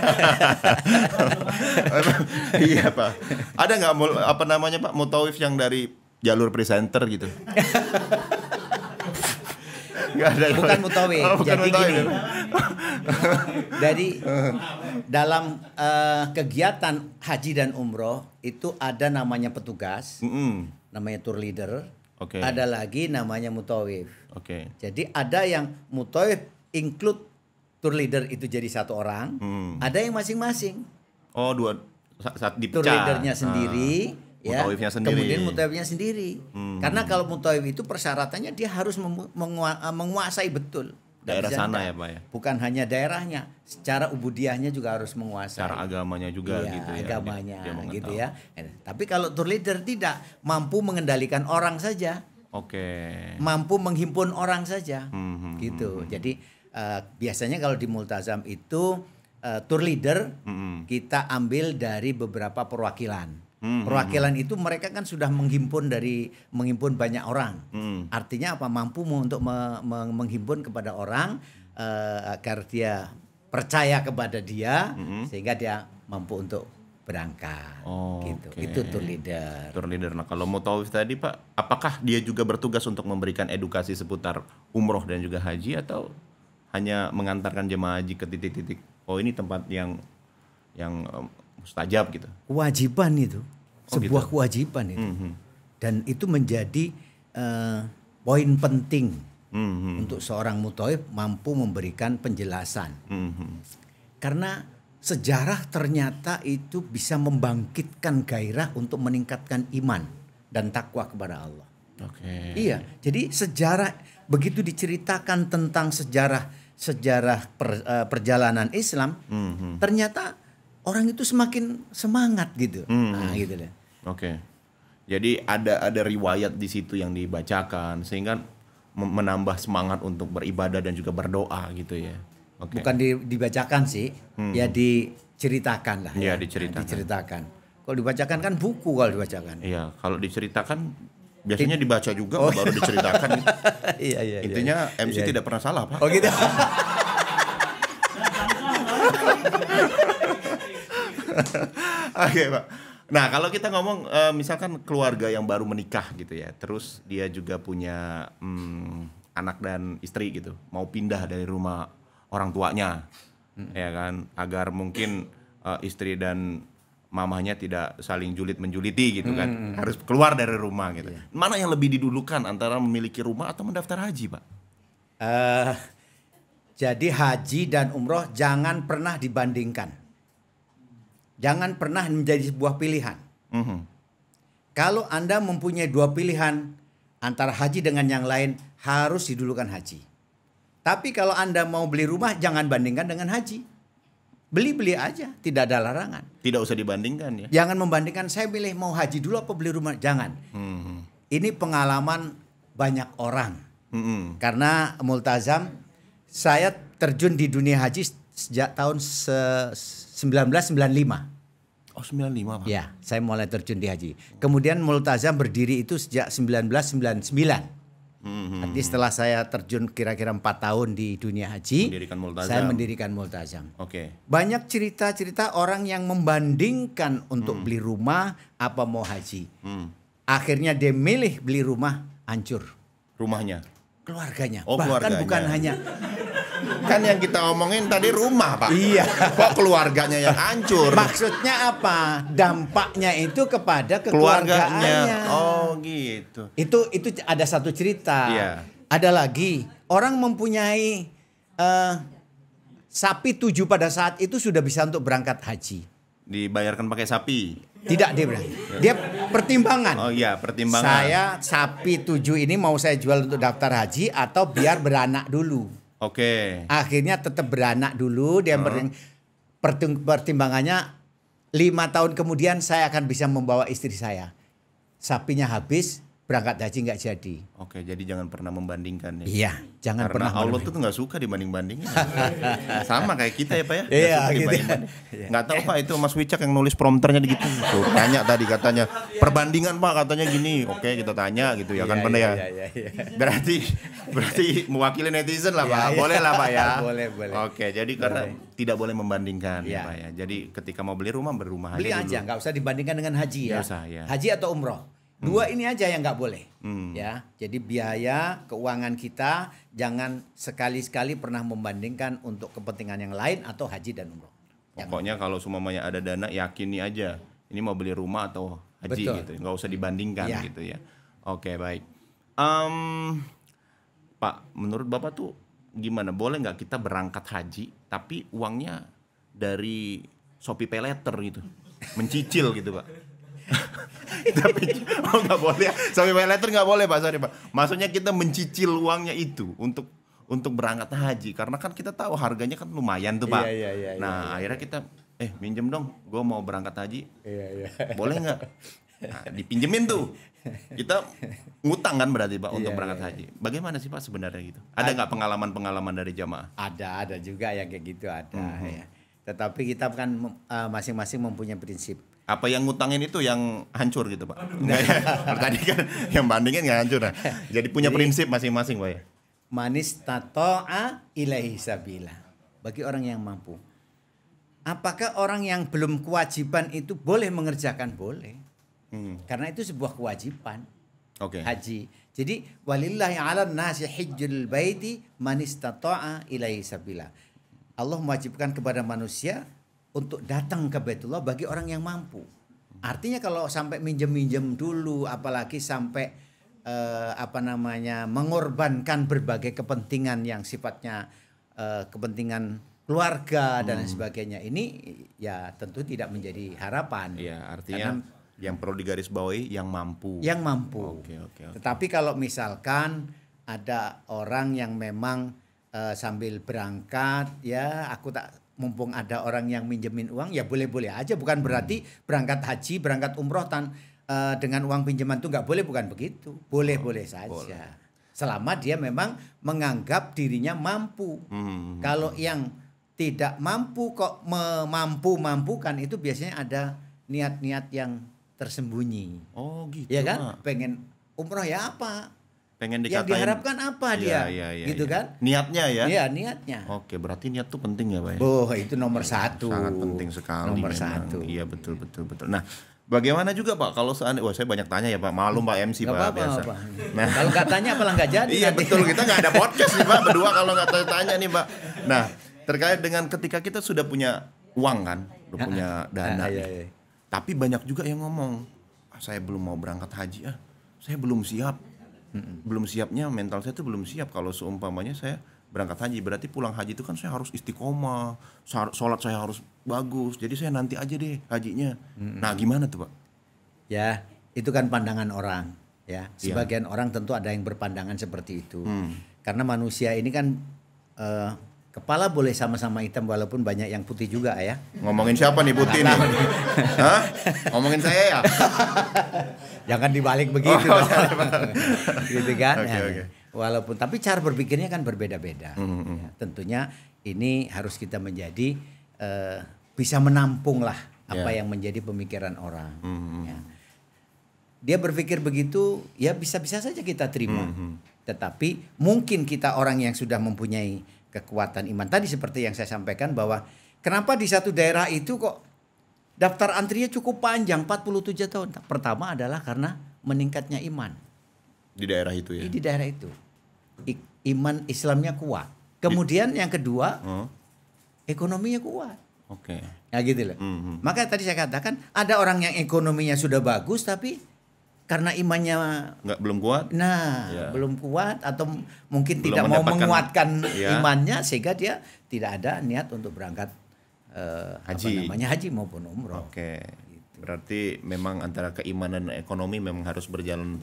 (laughs) iya Pak. Ada nggak apa namanya Pak mutawif yang dari jalur presenter gitu? Gak ada bukan mutawif. Oh, bukan Jadi gini. Jadi dalam uh, kegiatan haji dan umroh itu ada namanya petugas, mm -hmm. namanya tour leader, okay. ada lagi namanya mutawif. Oke. Okay. Jadi ada yang mutoif include tour leader itu jadi satu orang, hmm. ada yang masing-masing. Oh, dua saat dipecah. Tour leadernya sendiri, ah, ya. Mutoifnya sendiri. Kemudian mutoifnya sendiri. Hmm. Karena kalau mutoif itu persyaratannya dia harus mengu eh, menguasai betul daerah sana ya pak ya bukan hanya daerahnya secara ubudiahnya juga harus menguasai Secara agamanya juga iya, gitu ya agamanya dia, dia gitu ya tapi kalau tour leader tidak mampu mengendalikan orang saja Oke. Okay. Mampu menghimpun orang saja. Mm hmm, gitu. Hmm, hmm. Jadi uh, biasanya kalau di Multazam itu uh, tour leader mm hmm. kita ambil dari beberapa perwakilan. Hmm, hmm, hmm, perwakilan itu mereka kan sudah menghimpun dari menghimpun banyak orang. Hmm. Artinya apa? Mampu untuk me, me, menghimpun kepada orang uh, agar dia percaya kepada dia hmm. sehingga dia mampu untuk berangkat. Oh, gitu. Okay. Itu tour leader. Tour leader. Nah, kalau mau tahu tadi Pak, apakah dia juga bertugas untuk memberikan edukasi seputar umroh dan juga haji atau hanya mengantarkan jemaah haji ke titik-titik oh ini tempat yang yang mustajab gitu. Kewajiban itu. Oh, gitu. sebuah gitu. kewajiban itu. Mm -hmm. Dan itu menjadi uh, poin penting mm -hmm. untuk seorang mutoib mampu memberikan penjelasan. Mm -hmm. Karena sejarah ternyata itu bisa membangkitkan gairah untuk meningkatkan iman dan takwa kepada Allah. Oke. Okay. Iya, jadi sejarah begitu diceritakan tentang sejarah sejarah per, uh, perjalanan Islam, mm -hmm. ternyata orang itu semakin semangat gitu. Mm -hmm. Nah, gitu deh. Oke. Okay. Jadi ada ada riwayat di situ yang dibacakan sehingga menambah semangat untuk beribadah dan juga berdoa gitu ya okay. bukan di, dibacakan sih, hmm. ya diceritakan lah. Iya ya. diceritakan. diceritakan. Kalau dibacakan kan buku kalau dibacakan. Iya kalau diceritakan biasanya dibaca juga oh. baru diceritakan. (laughs) Iya, iya iya. Intinya iya, MC iya. tidak pernah salah pak. Oh gitu. (laughs) Oke pak. Nah kalau kita ngomong eh, misalkan keluarga yang baru menikah gitu ya, terus dia juga punya hmm, anak dan istri gitu, mau pindah dari rumah orang tuanya hmm. ya kan agar mungkin uh, istri dan mamahnya tidak saling julid menjuliti gitu kan hmm. harus keluar dari rumah gitu yeah. mana yang lebih didulukan antara memiliki rumah atau mendaftar haji pak uh, jadi haji dan umroh jangan pernah dibandingkan jangan pernah menjadi sebuah pilihan mm -hmm. kalau anda mempunyai dua pilihan antara haji dengan yang lain harus didulukan haji tapi kalau Anda mau beli rumah jangan bandingkan dengan haji. Beli-beli aja, tidak ada larangan. Tidak usah dibandingkan ya. Jangan membandingkan saya pilih mau haji dulu apa beli rumah, jangan. Hmm. Ini pengalaman banyak orang. Hmm. Karena Multazam saya terjun di dunia haji sejak tahun 1995. Oh 95 Pak? Ya, saya mulai terjun di haji. Kemudian Multazam berdiri itu sejak 1999. Hmm, hmm. Nanti hmm. setelah saya terjun kira-kira empat tahun di dunia haji, mendirikan saya mendirikan multazam. Oke. Okay. Banyak cerita-cerita orang yang membandingkan untuk hmm. beli rumah apa mau haji. Hmm. Akhirnya dia milih beli rumah hancur. Rumahnya. Keluarganya. Oh, Bahkan keluarganya. bukan hanya Kan yang kita omongin tadi rumah, Pak. Iya. Kok keluarganya yang hancur? Maksudnya apa? Dampaknya itu kepada Keluarganya. Oh, gitu. Itu itu ada satu cerita. Iya. Ada lagi, orang mempunyai uh, sapi tujuh pada saat itu sudah bisa untuk berangkat haji. Dibayarkan pakai sapi. Tidak dia bilang. Dia pertimbangan. Oh iya, pertimbangan. Saya sapi tujuh ini mau saya jual untuk daftar haji atau biar beranak dulu. Oke. Okay. Akhirnya tetap beranak dulu dia uh. pertimbangannya lima tahun kemudian saya akan bisa membawa istri saya. Sapinya habis, berangkat haji nggak jadi. Oke, jadi jangan pernah membandingkan ya. Iya, jangan Karena pernah. Allah tuh nggak suka dibanding-bandingin. Sama kayak kita ya Pak ya. Iya, gitu. Ya. Nggak tahu Pak itu Mas Wicak yang nulis prompternya gitu. Tuh, tanya tadi katanya perbandingan Pak katanya gini. Oke, kita tanya gitu ya kan iya, pendek ya. Iya, iya, iya, iya. berarti berarti mewakili netizen lah Pak. Iya, iya. boleh lah Pak ya. boleh, boleh. Oke, jadi karena tidak boleh membandingkan ya. Pak ya. Jadi ketika mau beli rumah berumah beli aja. Beli aja, nggak usah dibandingkan dengan haji ya. Usah, ya. Haji atau umroh Dua hmm. ini aja yang nggak boleh. Hmm. Ya, jadi biaya keuangan kita jangan sekali-sekali pernah membandingkan untuk kepentingan yang lain atau haji dan umroh. Pokoknya kalau semuanya ada dana yakini aja ini mau beli rumah atau haji Betul. gitu, nggak usah dibandingkan ya. gitu ya. Oke baik. Um, Pak, menurut Bapak tuh gimana? Boleh nggak kita berangkat haji tapi uangnya dari Shopee Pay Letter gitu, mencicil gitu Pak? (laughs) tapi oh nggak boleh sampai pay nggak boleh pak sorry pak maksudnya kita mencicil uangnya itu untuk untuk berangkat haji karena kan kita tahu harganya kan lumayan tuh pak iya, iya, iya, iya nah iya, iya. akhirnya kita eh minjem dong gue mau berangkat haji iya, iya. boleh nggak nah, dipinjemin tuh kita ngutang kan berarti pak untuk iya, berangkat iya. haji iya. bagaimana sih pak sebenarnya gitu ada nggak pengalaman pengalaman dari jamaah ada ada juga yang kayak gitu ada mm -hmm. ya tetapi kita kan eh, masing-masing uh, masing -masing mempunyai prinsip apa yang ngutangin itu yang hancur gitu pak ya (laughs) tadi kan yang bandingin nggak hancur nah. jadi punya jadi, prinsip masing-masing pak ya manis tatoa ilahi sabila bagi orang yang mampu apakah orang yang belum kewajiban itu boleh mengerjakan boleh hmm. karena itu sebuah kewajiban okay. haji jadi walillahi ala nasi hijjul baiti manis tatoa ilahi sabila Allah mewajibkan kepada manusia untuk datang ke Baitullah bagi orang yang mampu. Artinya kalau sampai minjem-minjem dulu apalagi sampai uh, apa namanya mengorbankan berbagai kepentingan yang sifatnya uh, kepentingan keluarga hmm. dan sebagainya ini ya tentu tidak menjadi harapan. Iya, artinya Karena, yang perlu digarisbawahi yang mampu. Yang mampu. Oke, okay, oke. Okay, okay. Tetapi kalau misalkan ada orang yang memang uh, sambil berangkat ya aku tak mumpung ada orang yang minjemin uang ya boleh-boleh aja bukan berarti berangkat haji berangkat umroh tan uh, eh, dengan uang pinjaman itu nggak boleh bukan begitu boleh-boleh oh, saja boleh. selama dia memang menganggap dirinya mampu hmm. kalau yang tidak mampu kok memampu mampukan itu biasanya ada niat-niat yang tersembunyi oh gitu ya kan pengen umroh ya apa pengen ya, dikatain. Yang diharapkan apa iya, dia? Ya, ya, ya, gitu ya. kan? Niatnya ya. Iya, niatnya. Oke, berarti niat tuh penting ya, Pak. Oh, itu nomor iya, satu. Sangat penting sekali. Nomor memang. satu. Iya, betul betul betul. Nah, Bagaimana juga Pak kalau seandainya wah saya banyak tanya ya Pak, malu Pak MC gak Pak apa, biasa. Apa. Nah, kalau nggak tanya malah nggak jadi. iya betul kita nggak ada podcast nih Pak berdua kalau nggak tanya nih Pak. Nah, terkait dengan ketika kita sudah punya uang kan, udah punya dana. nah, iya, iya. Tapi banyak juga yang ngomong, ah, saya belum mau berangkat haji ah. Saya belum siap mm Belum siapnya mental saya itu belum siap kalau seumpamanya saya berangkat haji berarti pulang haji itu kan saya harus istiqomah, sholat saya harus bagus. Jadi saya nanti aja deh hajinya. Mm-mm. Nah, gimana tuh, Pak? Ya, itu kan pandangan orang, ya. Iya. Sebagian ya. orang tentu ada yang berpandangan seperti itu. Mm. Karena manusia ini kan uh, Kepala boleh sama-sama hitam walaupun banyak yang putih juga ya. Ngomongin siapa nih putih nih? Hah? Ngomongin saya ya? Jangan dibalik begitu. Oh, (laughs) gitu kan? Okay, nah, okay. Walaupun tapi cara berpikirnya kan berbeda-beda. Mm -hmm. ya, tentunya ini harus kita menjadi uh, bisa menampung lah apa yeah. yang menjadi pemikiran orang. Mm -hmm. ya. Dia berpikir begitu ya bisa-bisa saja kita terima. Mm -hmm. Tetapi mungkin kita orang yang sudah mempunyai kekuatan iman. Tadi seperti yang saya sampaikan bahwa kenapa di satu daerah itu kok daftar antrinya cukup panjang 47 tahun. Pertama adalah karena meningkatnya iman. Di daerah itu ya. Di daerah itu. I, iman Islamnya kuat. Kemudian yang kedua, oh. ekonominya kuat. Oke. Okay. Nah gitu loh. Mm -hmm. Maka tadi saya katakan ada orang yang ekonominya sudah bagus tapi karena imannya nggak belum kuat. Nah, ya. belum kuat atau mungkin belum tidak mau menguatkan ya. imannya sehingga dia tidak ada niat untuk berangkat eh, haji. Apa namanya haji maupun umroh. Oke. Gitu. Berarti memang antara keimanan dan ekonomi memang harus berjalan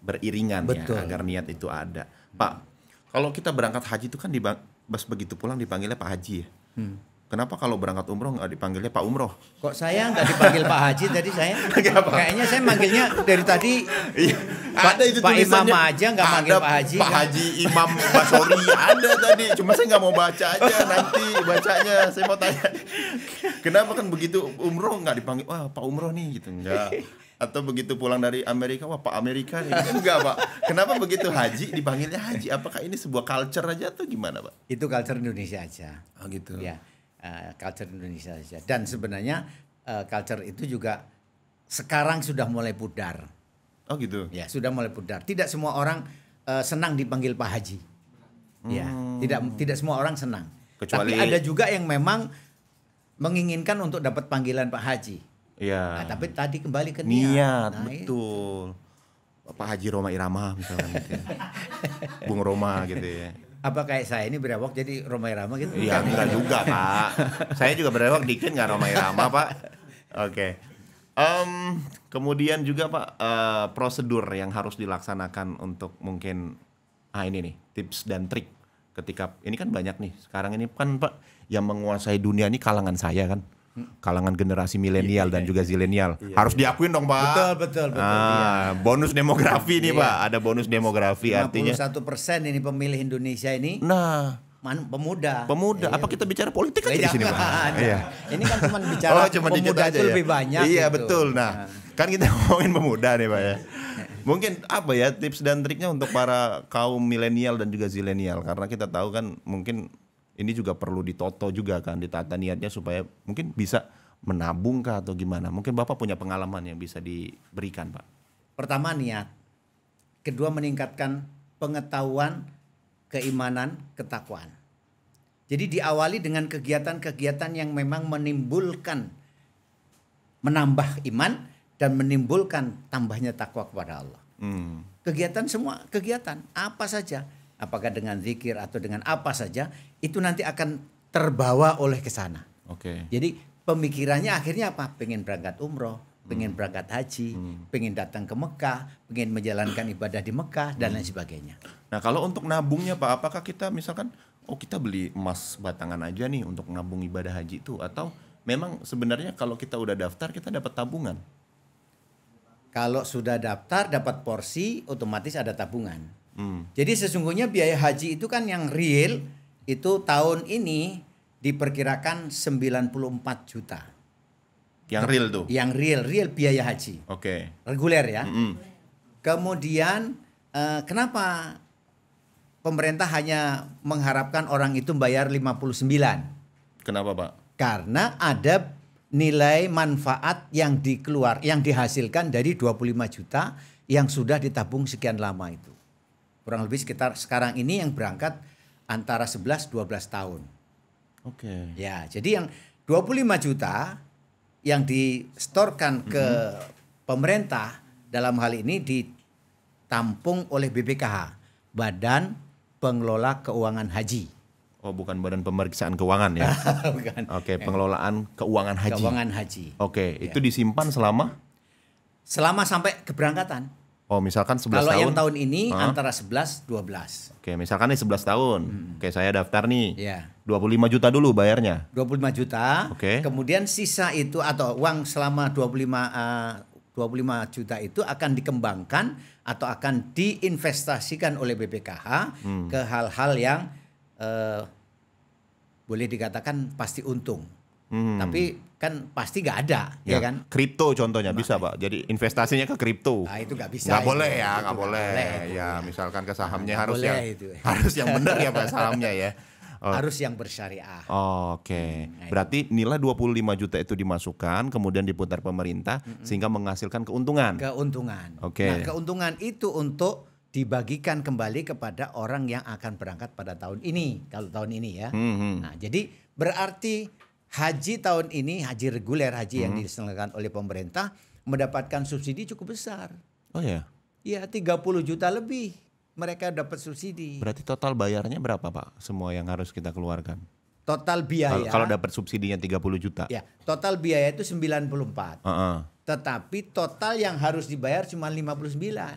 beriringan ya, Betul. ya agar niat itu ada. Pak, kalau kita berangkat haji itu kan di bas begitu pulang dipanggilnya Pak Haji ya. Hmm. Kenapa kalau berangkat umroh nggak dipanggilnya Pak Umroh? Kok saya nggak dipanggil Pak Haji tadi saya? (laughs) Kayaknya saya manggilnya dari tadi iya. ada itu Pak Imam aja nggak manggil Pak Haji. Pak kan? Haji Imam Basori ada tadi. Cuma saya nggak mau baca aja (laughs) nanti bacanya. Saya mau tanya. Kenapa kan begitu Umroh nggak dipanggil? Wah Pak Umroh nih gitu enggak atau begitu pulang dari Amerika wah Pak Amerika nih enggak kan Pak kenapa begitu Haji dipanggilnya Haji apakah ini sebuah culture aja atau gimana Pak itu culture Indonesia aja oh gitu ya Eh, culture Indonesia saja. Dan sebenarnya uh, culture itu juga sekarang sudah mulai pudar. Oh gitu. Ya sudah mulai pudar. Tidak semua orang uh, senang dipanggil Pak Haji. Ya, hmm. Ya tidak tidak semua orang senang. Kecuali... Tapi ada juga yang memang menginginkan untuk dapat panggilan Pak Haji. Iya. Nah, tapi tadi kembali ke niat. Niat nah, betul. Itu. Iya. Pak Haji Roma Irama misalnya gitu ya. (laughs) Bung Roma gitu ya apa kayak saya ini berewok jadi romai-rama gitu? Iya, enggak juga, Pak. Saya juga berewok dikit nggak romai-rama, Pak. Oke. Okay. Um, kemudian juga Pak uh, prosedur yang harus dilaksanakan untuk mungkin ah ini nih tips dan trik ketika ini kan banyak nih sekarang ini kan Pak yang menguasai dunia ini kalangan saya kan kalangan generasi milenial iya, iya, dan iya. juga zilenial. Harus diakuin dong, Pak. Betul, betul, betul. Ah, yeah. bonus demografi nih, Pak. Ada bonus demografi artinya. satu persen ini pemilih Indonesia ini. Nah, man, pemuda. Pemuda. Apa kita bicara politik aja di sini, Pak? (laughs) Iya. Ini kan cuma (laughs) bicara oh, cuman pemuda aja itu ya? lebih banyak. Iya, gitu. betul. Nah, kan kita (laughs) ngomongin pemuda nih, Pak ya. Mungkin apa ya tips dan triknya untuk para kaum milenial dan juga zilenial karena kita tahu kan mungkin ini juga perlu ditoto juga kan ditata niatnya supaya mungkin bisa menabung kah atau gimana mungkin bapak punya pengalaman yang bisa diberikan pak pertama niat kedua meningkatkan pengetahuan keimanan ketakwaan jadi diawali dengan kegiatan-kegiatan yang memang menimbulkan menambah iman dan menimbulkan tambahnya takwa kepada Allah. Hmm. Kegiatan semua kegiatan apa saja apakah dengan zikir atau dengan apa saja, itu nanti akan terbawa oleh ke sana. Oke. Okay. Jadi pemikirannya akhirnya apa? Pengen berangkat umroh, pengen hmm. berangkat haji, hmm. pengen datang ke Mekah, pengen menjalankan ibadah di Mekah dan hmm. lain sebagainya. Nah, kalau untuk nabungnya Pak, apakah kita misalkan oh kita beli emas batangan aja nih untuk nabung ibadah haji itu atau memang sebenarnya kalau kita udah daftar kita dapat tabungan? Kalau sudah daftar dapat porsi, otomatis ada tabungan. Hmm. Jadi sesungguhnya biaya haji itu kan yang real itu tahun ini diperkirakan 94 juta. Yang real tuh. Yang real, real biaya haji. Oke. Okay. Reguler ya. Mm -hmm. Kemudian eh, kenapa pemerintah hanya mengharapkan orang itu bayar 59? Kenapa, Pak? Karena ada nilai manfaat yang dikeluar yang dihasilkan dari 25 juta yang sudah ditabung sekian lama itu. Kurang lebih sekitar sekarang ini yang berangkat antara 11 12 tahun. Oke. Okay. Ya, jadi yang 25 juta yang distorkan ke mm -hmm. pemerintah dalam hal ini ditampung oleh BPKH, Badan Pengelola Keuangan Haji. Oh, bukan Badan Pemeriksaan Keuangan ya. (laughs) bukan. Oke, okay, ya. pengelolaan keuangan haji. Keuangan haji. Oke, okay, ya. itu disimpan selama selama sampai keberangkatan. Oh, misalkan 11 Kalau tahun. Kalau yang tahun ini huh? antara 11 12. Oke, misalkan nih 11 tahun. Hmm. Oke, saya daftar nih. Iya. Yeah. 25 juta dulu bayarnya. 25 juta. Oke. Kemudian sisa itu atau uang selama 25 uh, 25 juta itu akan dikembangkan atau akan diinvestasikan oleh BPKH hmm. ke hal-hal yang uh, boleh dikatakan pasti untung. Hmm. Tapi kan pasti gak ada, ya, ya kan? Kripto contohnya nah, bisa, Pak. Jadi investasinya ke kripto. Nah, itu gak bisa. Nggak boleh ya, gak boleh. boleh. Ya, ya, misalkan ke nah, sahamnya harus boleh, yang itu. Ya. harus yang benar ya Pak (laughs) sahamnya ya. Oh. Harus yang bersyariah. Oh, Oke. Okay. Hmm, nilai nah Berarti nilai 25 juta itu dimasukkan, kemudian diputar pemerintah hmm. hmm. sehingga menghasilkan keuntungan. Keuntungan. Oke. Okay. Nah, keuntungan itu untuk dibagikan kembali kepada orang yang akan berangkat pada tahun ini, kalau tahun ini ya. Hmm. hmm. Nah, jadi berarti haji tahun ini haji reguler haji hmm. yang diselenggarakan oleh pemerintah mendapatkan subsidi cukup besar. Oh ya. Iya, 30 juta lebih mereka dapat subsidi. Berarti total bayarnya berapa, Pak? Semua yang harus kita keluarkan. Total biaya. Kalau, kalau dapat subsidinya 30 juta. Ya, total biaya itu 94. Uh -uh. Tetapi total yang harus dibayar cuma 59.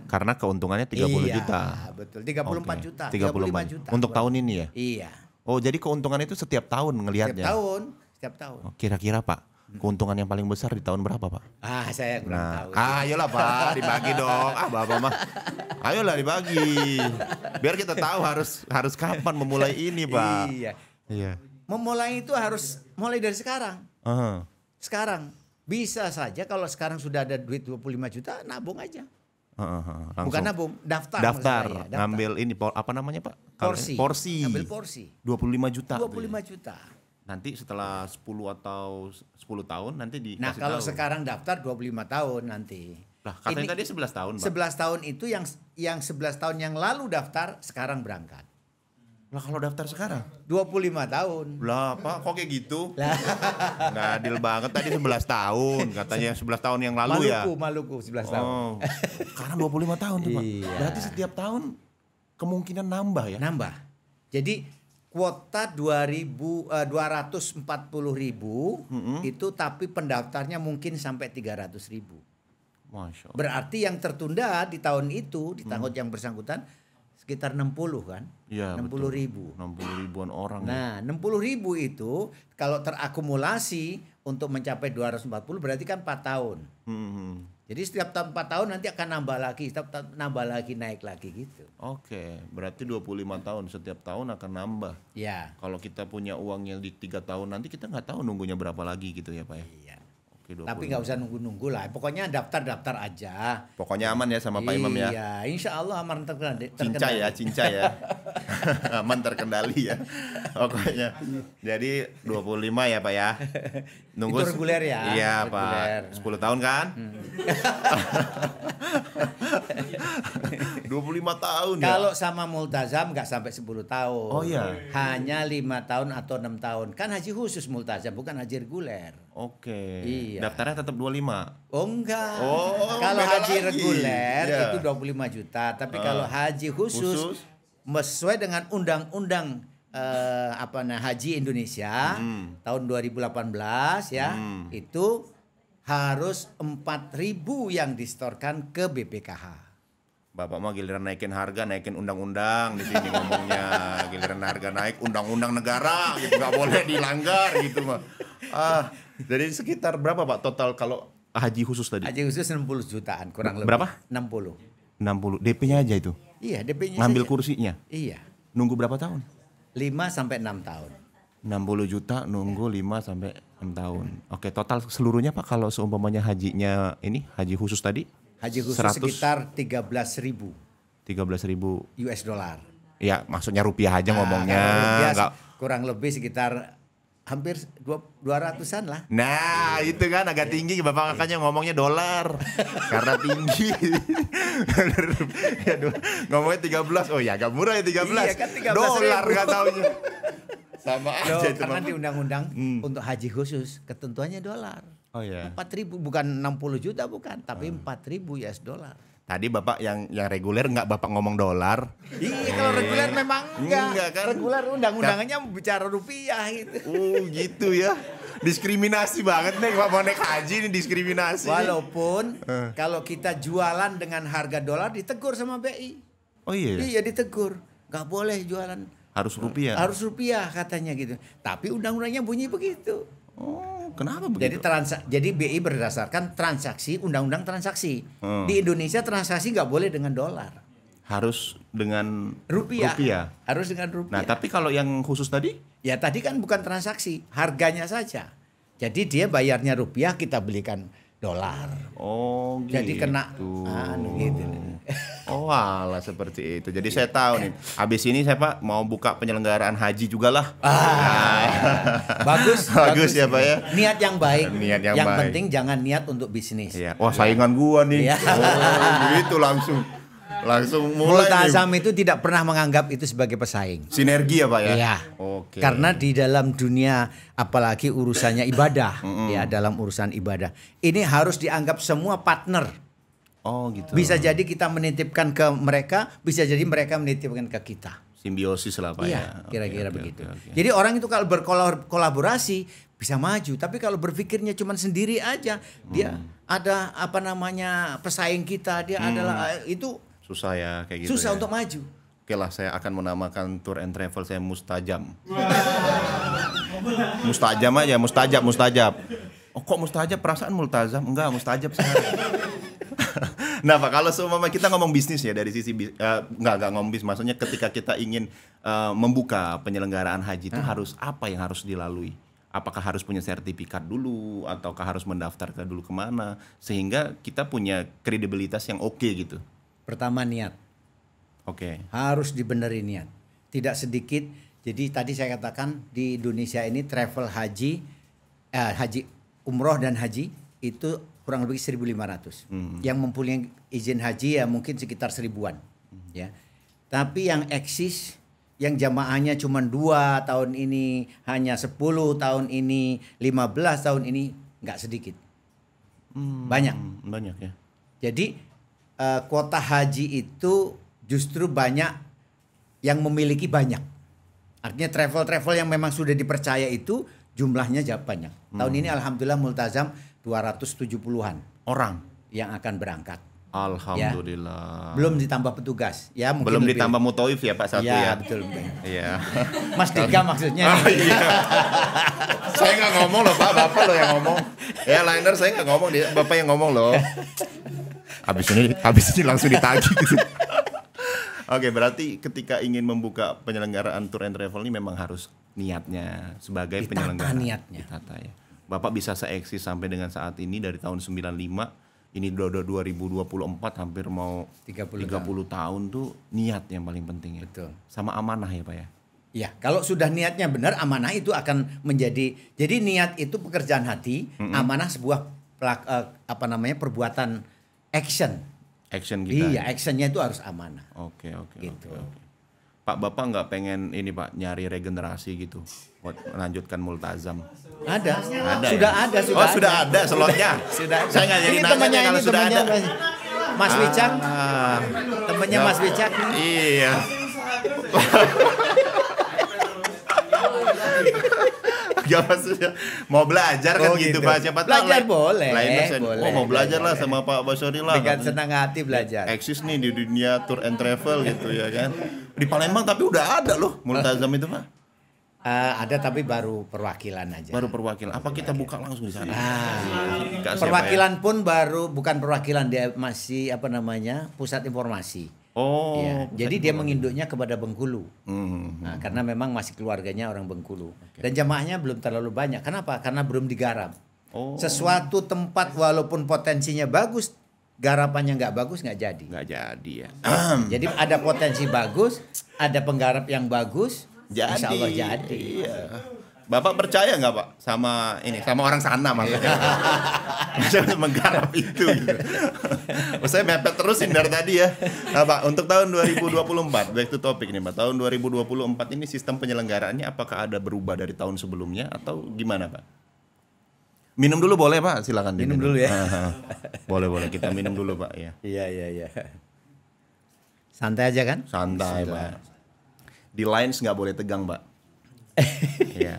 Karena keuntungannya 30 iya, juta. Iya betul. 34 okay. juta, 35 juta. Untuk tahun ini ya? Iya. Oh, jadi keuntungan itu setiap tahun ngelihatnya. Setiap tahun setiap tahun. Oh, kira-kira Pak, keuntungan yang paling besar di tahun berapa pak? Ah saya kurang nah, tahu. Ah ayolah pak dibagi dong. Ah bapak mah, ayolah dibagi. Biar kita tahu harus harus kapan memulai ini (laughs) pak. Iya. Iya. Memulai itu harus mulai dari sekarang. Uh-huh. Sekarang bisa saja kalau sekarang sudah ada duit 25 juta nabung aja. Uh-huh. Bukan nabung, daftar. Daftar, saya, daftar. ngambil ini apa namanya pak? Porsi. Porsi. Ngambil porsi. 25 juta. 25 juta nanti setelah 10 atau 10 tahun nanti di Nah, kalau tahu. sekarang daftar 25 tahun nanti. Lah, katanya Ini, tadi 11 tahun, Pak. 11 tahun itu yang yang 11 tahun yang lalu daftar, sekarang berangkat. Lah kalau daftar sekarang? 25 tahun. Lah Pak kok kayak gitu? Lah. (laughs) Nggak adil banget tadi 11 tahun katanya 11 tahun yang lalu Maluku, ya. Maluku, Maluku 11 oh. tahun. karena 25 tahun tuh Pak. Iya. Berarti setiap tahun kemungkinan nambah ya? Nambah. Jadi kuota 2000 eh, 240 ribu mm -hmm. itu tapi pendaftarnya mungkin sampai 300 ribu. Masya Allah. Berarti yang tertunda di tahun itu di tahun -hmm. yang bersangkutan sekitar 60 kan? Iya, 60 betul. ribu. 60 ribuan orang. Ya. Nah, ya. 60 ribu itu kalau terakumulasi untuk mencapai 240 berarti kan empat tahun. Mm -hmm. Jadi setiap tahun 4 tahun nanti akan nambah lagi, setiap tahun nambah lagi naik lagi gitu. Oke, berarti 25 tahun setiap tahun akan nambah. Ya. Kalau kita punya uang yang di tiga tahun nanti kita nggak tahu nunggunya berapa lagi gitu ya Pak ya. Iya. Tapi nggak usah nunggu-nunggu lah. Pokoknya daftar-daftar aja. Pokoknya aman ya sama Pak Imam ya. Iya, insya Allah aman terkendali. Cinca ya, cinca ya. (laughs) aman terkendali ya. Pokoknya. Jadi 25 ya Pak ya. Nunggu Itu reguler ya. Iya reguler. Pak. 10 tahun kan? Hmm. 25 (laughs) tahun ya. Kalau sama multazam nggak sampai 10 tahun. Oh iya. Hanya lima tahun atau enam tahun. Kan haji khusus multazam bukan haji reguler. Oke. Okay. Iya. Daftarnya tetap 25. Oh enggak. Oh, kalau haji lagi. reguler yeah. itu 25 juta, tapi uh, kalau haji khusus, khusus sesuai dengan undang-undang eh, apa nah haji Indonesia hmm. tahun 2018 ya, hmm. itu harus 4000 yang distorkan ke BPKH. Bapak mau giliran naikin harga, naikin undang-undang di sini ngomongnya. Giliran harga naik, undang-undang negara gitu nggak boleh dilanggar gitu mah. Ah, jadi sekitar berapa Pak total kalau haji khusus tadi? Haji khusus 60 jutaan kurang lebih. Berapa? 60. 60. DP-nya aja itu. Iya, DP-nya. Ngambil saja. kursinya. Iya. Nunggu berapa tahun? 5 sampai 6 tahun. 60 juta nunggu ya. 5 sampai 6 tahun. Oke, total seluruhnya Pak kalau seumpamanya hajinya ini haji khusus tadi? Haji khusus 100, sekitar 13 ribu. 13 ribu. US dollar. Ya maksudnya rupiah aja nah, ngomongnya. Rupiah, Enggak. kurang lebih sekitar hampir dua ratusan lah. Nah, iya. itu kan agak iya. tinggi Bapak kakaknya ngomongnya dolar. (laughs) karena tinggi. (laughs) ya, ngomongnya belas, Oh ya agak murah ya tiga belas. Iya, kan 13 dolar enggak taunya. Sama Loh, aja itu. Karena di undang-undang hmm. untuk haji khusus ketentuannya dolar. Oh ya. Yeah. 4000 bukan 60 juta bukan, tapi hmm. 4000 US dollar. Tadi Bapak yang yang reguler nggak Bapak ngomong dolar? Iya, kalau reguler memang enggak. Enggak kan? Reguler undang-undangannya bicara rupiah gitu. Oh, gitu ya. Diskriminasi banget nih Pak mau haji ini diskriminasi. Walaupun uh. kalau kita jualan dengan harga dolar ditegur sama BI. Oh iya. Ya? Iya ditegur. Gak boleh jualan harus rupiah. Harus rupiah katanya gitu. Tapi undang-undangnya bunyi begitu. Oh. Kenapa begitu? Jadi transa jadi BI berdasarkan transaksi undang-undang transaksi. Hmm. Di Indonesia transaksi nggak boleh dengan dolar. Harus dengan rupiah. rupiah. Harus dengan rupiah. Nah, tapi kalau yang khusus tadi? Ya tadi kan bukan transaksi, harganya saja. Jadi dia bayarnya rupiah kita belikan dolar. Oh, gitu. Jadi kena gitu. anu gitu. Oh ala seperti itu. Jadi iya. saya tahu nih. Habis ini saya Pak mau buka penyelenggaraan haji juga lah. Ah, nah. bagus, (laughs) bagus. Bagus ya Pak ya. Niat yang baik. Niat yang, yang baik. penting jangan niat untuk bisnis. Iya. Wah saingan gua nih. Iya. Oh, begitu langsung langsung mulai. Multazam itu tidak pernah menganggap itu sebagai pesaing. Sinergi ya pak ya. Iya. Oke. Karena di dalam dunia apalagi urusannya ibadah ya dalam urusan ibadah ini harus dianggap semua partner. Oh gitu. Bisa jadi kita menitipkan ke mereka, bisa jadi mereka menitipkan ke kita. Simbiosis lah pak iya, ya. Kira-kira okay, begitu. Okay, okay. Jadi orang itu kalau berkolaborasi bisa maju, tapi kalau berpikirnya cuma sendiri aja, hmm. dia ada apa namanya pesaing kita, dia hmm. adalah eh, itu susah ya kayak gitu. Susah ya. untuk maju. Oke lah, saya akan menamakan tour and travel saya mustajam. (laughs) mustajam aja, mustajab, mustajab. Oh kok mustajab? Perasaan multazam? Enggak, mustajab sekarang. (laughs) nah Pak, kalau seumpama kita ngomong bisnis ya dari sisi uh, nggak nggak ngomong bisnis, maksudnya ketika kita ingin uh, membuka penyelenggaraan haji itu hmm. harus apa yang harus dilalui? Apakah harus punya sertifikat dulu, ataukah harus mendaftar ke dulu kemana, sehingga kita punya kredibilitas yang oke okay gitu? Pertama niat. Oke. Okay. Harus dibenerin niat. Tidak sedikit. Jadi tadi saya katakan di Indonesia ini travel haji, eh, haji umroh dan haji itu kurang lebih 1.500. Hmm. Yang mempunyai izin haji ya mungkin sekitar seribuan, hmm. ya. Tapi yang eksis yang jamaahnya cuma dua tahun ini hanya 10 tahun ini 15 tahun ini nggak sedikit hmm, banyak banyak ya jadi uh, kuota haji itu justru banyak yang memiliki banyak artinya travel travel yang memang sudah dipercaya itu jumlahnya jauh banyak tahun hmm. ini alhamdulillah multazam 270-an orang yang akan berangkat. Ya. Alhamdulillah. Ya. Belum ditambah petugas, ya mungkin belum lebih. ditambah mutoif ya Pak satu ya. Iya, betul. (laughs) Iya. Mas Dika maksudnya. Oh, iya. (laughs) saya nggak ngomong loh Pak, Bapak loh yang ngomong. Ya liner saya nggak ngomong, dia Bapak yang ngomong loh. Habis ini, habis ini langsung ditagi. gitu. Oke, berarti ketika ingin membuka penyelenggaraan tour and travel ini memang harus niatnya sebagai Ditata penyelenggara. niatnya. Ditata ya. Bapak bisa seeksis sampai dengan saat ini dari tahun 95 ini udah 2024 hampir mau 30, 30 tahun. tahun tuh niat yang paling penting ya. Betul. Sama amanah ya Pak ya. Ya, kalau sudah niatnya benar amanah itu akan menjadi jadi niat itu pekerjaan hati, mm -hmm. amanah sebuah pelak, eh, apa namanya perbuatan action. Action kita. Iya, actionnya itu harus amanah. Oke, okay, oke. Okay, gitu. Okay, okay. Pak Bapak nggak pengen ini Pak nyari regenerasi gitu buat melanjutkan Multazam. Ada, ada sudah ya? ada, sudah oh, sudah ada slotnya. sudah, sudah. Saya nggak jadi ini temannya ini, sudah temennya, ada. Mas Wicak, ah, temannya ya. Mas Wicak. Iya. (laughs) Ya maksudnya mau belajar kan oh, gitu, gitu Pak siapa tahu belajar oh, lah. boleh. Lain boleh. Oh, mau belajar lah sama Pak Basori lah. Dengan senang hati belajar. Eksis nih di dunia tour and travel gitu ya kan. Di Palembang tapi udah ada loh Multazam itu Pak. Uh, ada tapi baru perwakilan aja. Baru perwakilan. Apa kita buka langsung di sana? Ah, ya? perwakilan pun baru bukan perwakilan dia masih apa namanya pusat informasi. Oh. Ya, jadi dia menginduknya kepada Bengkulu. Hmm. hmm nah, hmm. karena memang masih keluarganya orang Bengkulu. Okay. Dan jamaahnya belum terlalu banyak. Kenapa? Karena belum digarap. Oh. Sesuatu tempat walaupun potensinya bagus, garapannya nggak bagus nggak jadi. Nggak jadi ya. (clears throat) jadi ada potensi bagus, ada penggarap yang bagus, jadi. Insya Allah jadi. Iya. Bapak percaya nggak Pak sama ini sama orang sana maksudnya? Bisa (laughs) menggarap itu. Gitu. Oh, saya mepet terus dari tadi ya. Nah, Pak, untuk tahun 2024, back to topic nih Pak. Tahun 2024 ini sistem penyelenggaraannya apakah ada berubah dari tahun sebelumnya atau gimana Pak? Minum dulu boleh Pak, silakan minum, minum dulu ya. boleh boleh kita minum dulu Pak ya. Iya iya iya. Santai aja kan? Santai Pak. Di lines nggak boleh tegang Pak Iya.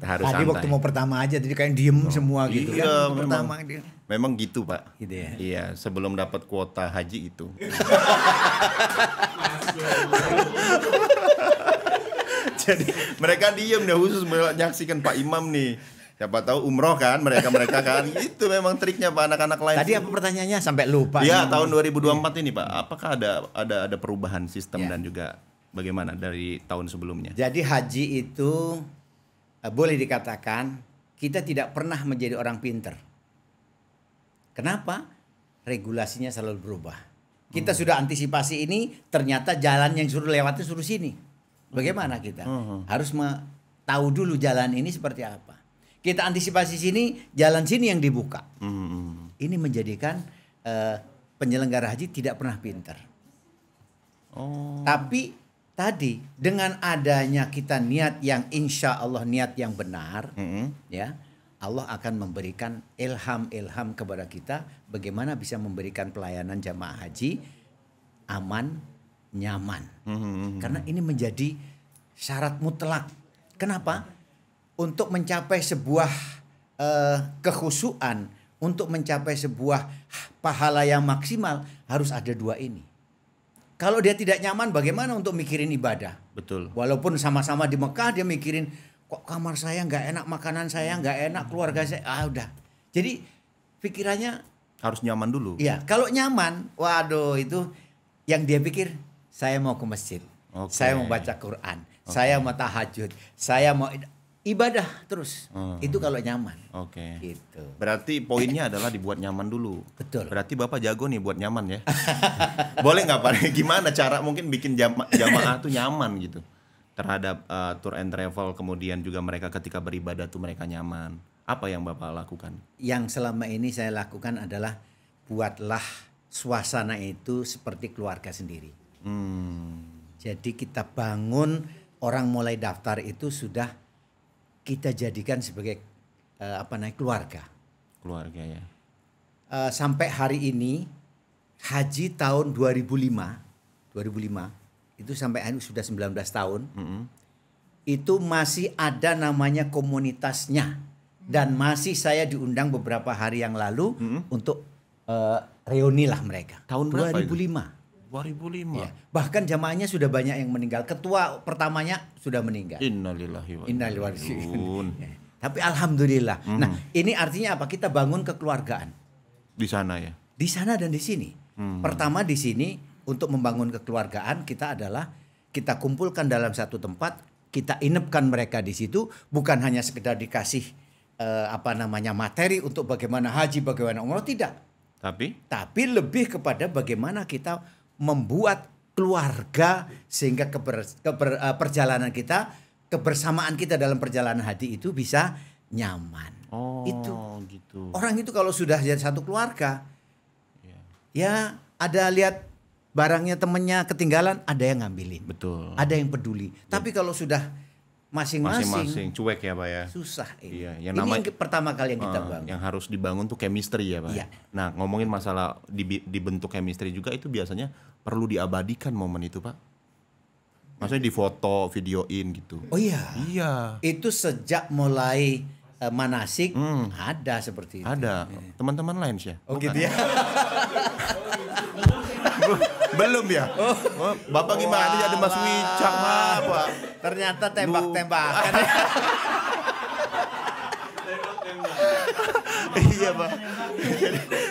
harus Tadi santai. waktu mau pertama aja jadi kayak diem oh. semua gitu iya, kan. Memang, pertama dia. Memang gitu, Pak. Gitu ya. Iya, sebelum dapat kuota haji itu. (laughs) jadi mereka diem dah khusus menyaksikan Pak Imam nih. Siapa tahu umroh kan mereka mereka kan (laughs) itu memang triknya pak anak-anak lain. Tadi apa pertanyaannya sampai lupa. Iya tahun 2024 iya. ini pak, apakah ada ada ada perubahan sistem ya. dan juga bagaimana dari tahun sebelumnya? Jadi haji itu eh, boleh dikatakan kita tidak pernah menjadi orang pinter. Kenapa? Regulasinya selalu berubah. Kita hmm. sudah antisipasi ini, ternyata jalan yang suruh lewati suruh sini. Bagaimana kita? Hmm. hmm. Harus tahu dulu jalan ini seperti apa. Kita antisipasi sini, jalan sini yang dibuka. Hmm. hmm, hmm. Ini menjadikan eh, penyelenggara haji tidak pernah pinter. Oh. Tapi tadi dengan adanya kita niat yang insya Allah niat yang benar, mm-hmm. ya Allah akan memberikan ilham-ilham kepada kita bagaimana bisa memberikan pelayanan jamaah haji aman, nyaman. Mm-hmm. Karena ini menjadi syarat mutlak. Kenapa? Untuk mencapai sebuah uh, kekhusuan, untuk mencapai sebuah pahala yang maksimal harus ada dua ini. Kalau dia tidak nyaman bagaimana untuk mikirin ibadah? Betul. Walaupun sama-sama di Mekah dia mikirin kok kamar saya nggak enak, makanan saya nggak enak, keluarga saya ah udah. Jadi pikirannya harus nyaman dulu. Iya, kalau nyaman, waduh itu yang dia pikir saya mau ke masjid. Okay. Saya mau baca Quran, okay. saya mau tahajud, saya mau ibadah terus. Hmm. Itu kalau nyaman. Oke. Okay. Gitu. Berarti poinnya adalah dibuat nyaman dulu. Betul. Berarti Bapak jago nih buat nyaman ya. (laughs) Boleh nggak Pak? (laughs) Gimana cara mungkin bikin jama jamaah tuh nyaman gitu terhadap uh, tour and travel kemudian juga mereka ketika beribadah tuh mereka nyaman. Apa yang Bapak lakukan? Yang selama ini saya lakukan adalah buatlah suasana itu seperti keluarga sendiri. Hmm. Jadi kita bangun orang mulai daftar itu sudah kita jadikan sebagai uh, apa namanya keluarga. Keluarga ya. Uh, sampai hari ini haji tahun 2005 2005 itu sampai sudah 19 tahun. Mm -hmm. Itu masih ada namanya komunitasnya dan masih saya diundang beberapa hari yang lalu mm -hmm. untuk uh, eh, lah mereka. Tahun 2005. Itu? 2005. Ya. Bahkan jamaahnya sudah banyak yang meninggal. Ketua pertamanya sudah meninggal. Innalillahi wa ilaihi raji'un. Ya. Tapi alhamdulillah. Hmm. Nah, ini artinya apa? Kita bangun kekeluargaan. Di sana ya. Di sana dan di sini. Hmm. Pertama di sini untuk membangun kekeluargaan kita adalah kita kumpulkan dalam satu tempat, kita inapkan mereka di situ bukan hanya sekedar dikasih eh, apa namanya materi untuk bagaimana haji, bagaimana umroh tidak. Tapi tapi lebih kepada bagaimana kita membuat keluarga sehingga keber, keber, uh, perjalanan kita kebersamaan kita dalam perjalanan hati itu bisa nyaman. Oh, itu. gitu. Orang itu kalau sudah jadi satu keluarga, yeah. ya ada lihat barangnya temennya ketinggalan, ada yang ngambilin. Betul. Ada yang peduli. Yeah. Tapi ya. kalau sudah masing-masing cuek ya pak ya susah ini iya, yang, nama, yang pertama kali yang kita uh, bangun yang harus dibangun tuh chemistry ya pak ya? iya. nah ngomongin masalah dibentuk chemistry juga itu biasanya perlu diabadikan momen itu pak maksudnya di foto videoin gitu oh iya iya itu sejak mulai uh, manasik hmm. ada seperti itu ada iya. teman-teman lain sih oh Bukan. gitu ya, ya? (laughs) Belum ya? Oh. Oh, Bapak gimana? Wow. Ada Mas Wicak, apa Ternyata tembak tembak (laughs) iya pak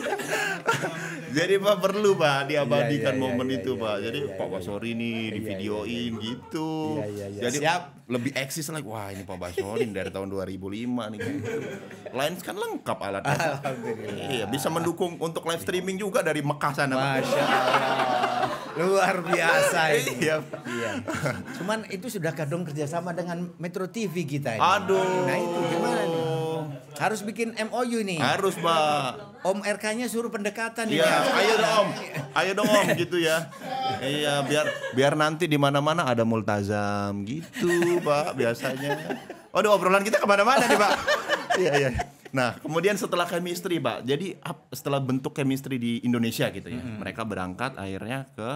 (laughs) jadi pak perlu pak diabadikan iya, iya, momen iya, itu iya, pak iya, jadi iya, pak Basori nih divideoin gitu jadi Siap. lebih eksis lagi wah ini pak Basori dari tahun 2005 nih gitu. lain kan lengkap alatnya iya bisa mendukung untuk live streaming juga dari Mekah sana masya Allah Luar biasa ini. Iya. iya. Cuman itu sudah kadung kerjasama dengan Metro TV kita ini. Aduh. Nah itu gimana nih? Harus bikin MOU nih. Harus, Pak. Om RK-nya suruh pendekatan Iya, ayo dong, Om. Ayo dong, Om gitu ya. iya, biar biar nanti di mana-mana ada Multazam gitu, Pak, biasanya. Waduh, obrolan kita kemana mana nih, Pak. Iya, iya. Nah, kemudian setelah chemistry, Pak. Jadi setelah bentuk chemistry di Indonesia gitu ya. hmm Mereka berangkat akhirnya ke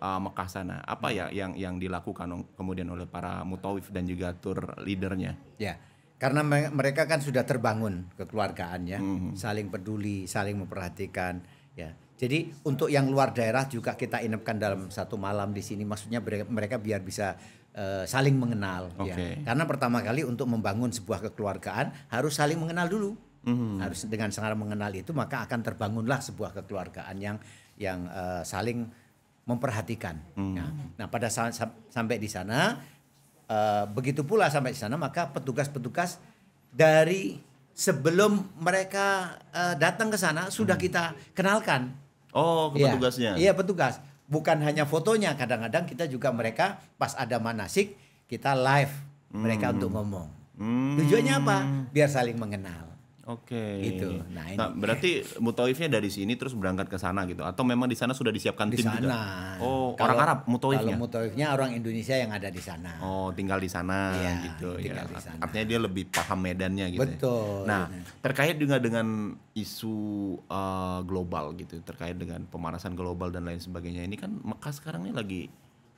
uh, Mekah sana. Apa hmm ya mm-hmm. yang yang dilakukan kemudian oleh para mutawif dan juga tour leadernya? Ya. Karena mereka kan sudah terbangun kekeluargaannya, mm-hmm. saling peduli, saling memperhatikan, ya. Jadi untuk yang luar daerah juga kita inapkan dalam satu malam di sini. Maksudnya mereka biar bisa Eh, saling mengenal. Okay. Ya. Karena pertama kali untuk membangun sebuah kekeluargaan harus saling mengenal dulu. Mm-hmm. Harus dengan sangat mengenal itu maka akan terbangunlah sebuah kekeluargaan yang yang uh, saling memperhatikan. Mm-hmm. Nah, nah pada sa- sampai di sana uh, begitu pula sampai di sana maka petugas-petugas dari sebelum mereka uh, datang ke sana sudah mm-hmm. kita kenalkan. Oh, ke ya. petugasnya. Iya, petugas bukan hanya fotonya kadang-kadang kita juga mereka pas ada manasik kita live mereka hmm. untuk ngomong hmm. tujuannya apa biar saling mengenal Oke. Okay. Gitu. Nah, ini. Nah, berarti mutawifnya dari sini terus berangkat ke sana gitu atau memang di sana sudah disiapkan di tim sana. juga? Oh, kalau, orang Arab mutawifnya. Kalau mutawifnya orang Indonesia yang ada di sana. Oh, tinggal di sana ya, gitu ya. Di sana. Artinya dia lebih paham medannya gitu. Ya? Betul. Ya. Nah, terkait juga dengan isu uh, global gitu, terkait dengan pemanasan global dan lain sebagainya. Ini kan Mekah sekarang ini lagi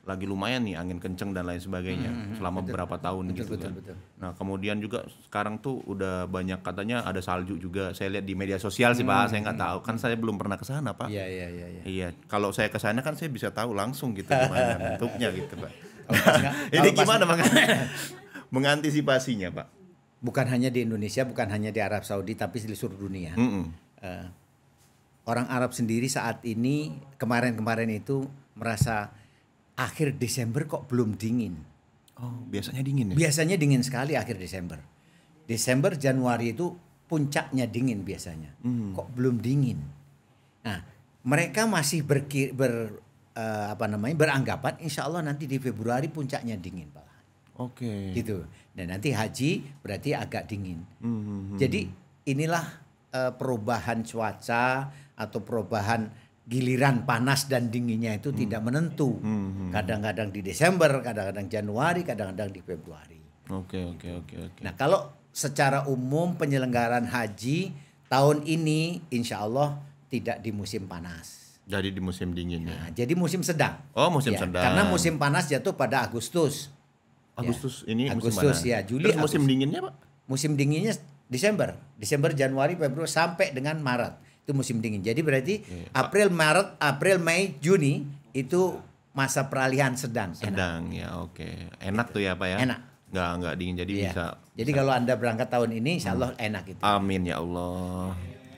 lagi lumayan nih angin kenceng dan lain sebagainya hmm, hmm selama betul, beberapa tahun betul, gitu betul, kan. Betul, betul. Nah kemudian juga sekarang tuh udah banyak katanya ada salju juga. Saya lihat di media sosial sih hmm, pak, saya nggak hmm. tahu kan saya belum pernah ke sana pak. Iya iya iya. Iya. iya. Kalau saya ke sana kan saya bisa tahu langsung gitu gimana (laughs) bentuknya gitu pak. Oh, (laughs) ini gimana pak? (laughs) mengantisipasinya pak? Bukan hanya di Indonesia, bukan hanya di Arab Saudi, tapi di seluruh dunia. Mm -hmm. Uh, orang Arab sendiri saat ini kemarin-kemarin itu merasa akhir Desember kok belum dingin. Oh, biasanya dingin ya? Biasanya dingin sekali akhir Desember. Desember, Januari itu puncaknya dingin biasanya. Hmm. Kok belum dingin? Nah, mereka masih berkir, ber uh, apa namanya beranggapan insya Allah nanti di Februari puncaknya dingin pak. Oke. Okay. Gitu. Dan nanti haji berarti agak dingin. Hmm, -hmm. hmm. Jadi inilah uh, perubahan cuaca atau perubahan giliran panas dan dinginnya itu hmm. tidak menentu. Kadang-kadang hmm, hmm. hmm. di Desember, kadang-kadang Januari, kadang-kadang di Februari. Oke, okay, oke, okay, oke, okay, oke. Okay. Nah, kalau secara umum penyelenggaraan haji tahun ini insya Allah tidak di musim panas. Jadi di musim dingin ya. Nah, jadi musim sedang. Oh, musim ya, sedang. Karena musim panas jatuh pada Agustus. Ya. Agustus ya. ini Agustus musim panas. ya, Juli. Terus musim Agustus. dinginnya, Pak? Musim dinginnya Desember. Desember, Januari, Februari sampai dengan Maret itu musim dingin. Jadi berarti yeah. Iya. April, Maret, April, Mei, Juni itu masa peralihan sedang. Sedang enak. ya, oke. Okay. Enak gitu. tuh ya Pak ya. Enak. Enggak enggak dingin jadi yeah. bisa. Jadi bisa. kalau Anda berangkat tahun ini insya Allah hmm. enak itu. Amin ya Allah.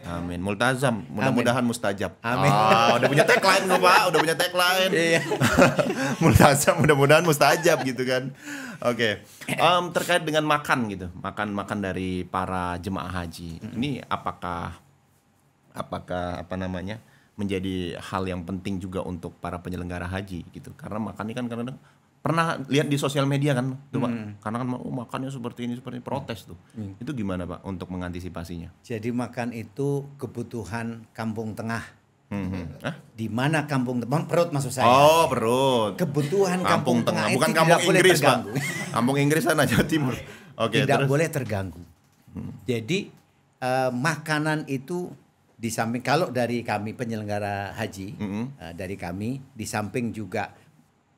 Amin. Multazam, mudah-mudahan mustajab. Amin. Ah, udah punya tagline gue Pak, udah punya tagline. (laughs) Iya. (laughs) Multazam, mudah-mudahan mustajab gitu kan. Oke. Okay. Um, terkait dengan makan gitu, makan makan dari para jemaah haji. Ini apakah apakah apa namanya menjadi hal yang penting juga untuk para penyelenggara haji gitu karena makan ini kan kadang pernah lihat di sosial media kan tuh pak hmm. karena kan oh, makannya seperti ini seperti ini, protes tuh hmm. itu gimana pak untuk mengantisipasinya jadi makan itu kebutuhan kampung tengah hmm. hmm. di mana kampung tengah perut maksud saya oh perut kebutuhan kampung, kampung tengah, tengah bukan kampung Inggris pak (laughs) kampung Inggris sana Jawa Timur oke okay, tidak terus. boleh terganggu hmm. jadi uh, makanan itu di samping kalau dari kami penyelenggara haji mm -hmm. uh, dari kami di samping juga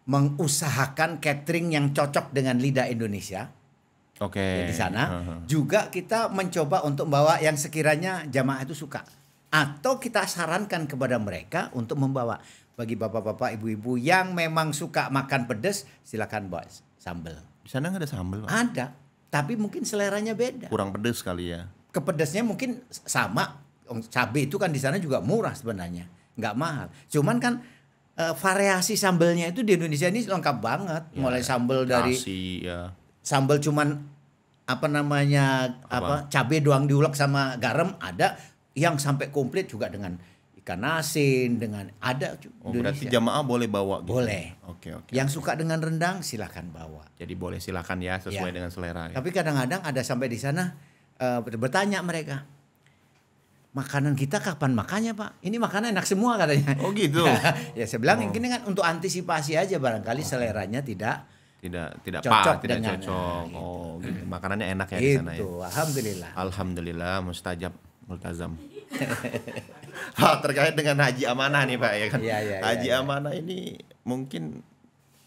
mengusahakan catering yang cocok dengan lidah Indonesia. Oke. Okay. di sana uh -huh. juga kita mencoba untuk membawa yang sekiranya jamaah itu suka atau kita sarankan kepada mereka untuk membawa bagi bapak-bapak, ibu-ibu yang memang suka makan pedas, silakan bawa sambel Di sana nggak ada sambel Ada, tapi mungkin seleranya beda. Kurang pedas kali ya. Kepedasnya mungkin sama, cabai itu kan di sana juga murah sebenarnya, nggak mahal. Cuman kan uh, variasi sambelnya itu di Indonesia ini lengkap banget, ya, mulai sambel dari Kasi, ya. sambel cuman apa namanya apa, apa cabai doang diulek sama garam ada yang sampai komplit juga dengan ikan asin dengan ada oh, Indonesia. berarti jamaah boleh bawa gitu? boleh oke oke yang okay. suka dengan rendang silahkan bawa jadi boleh silahkan ya sesuai ya. dengan selera ya. tapi kadang-kadang ada sampai di sana uh, bertanya mereka makanan kita kapan makannya pak? Ini makanan enak semua katanya. Oh gitu. (laughs) ya saya bilang oh. ini kan untuk antisipasi aja barangkali oh. seleranya tidak tidak tidak cocok pa, tidak cocok. Nah, gitu. Oh gitu. Makanannya enak ya gitu. di sana ya. Gitu, alhamdulillah. Alhamdulillah mustajab multazam. (laughs) Hal terkait dengan haji amanah nih pak ya kan. Ya, ya, haji ya, amanah ini mungkin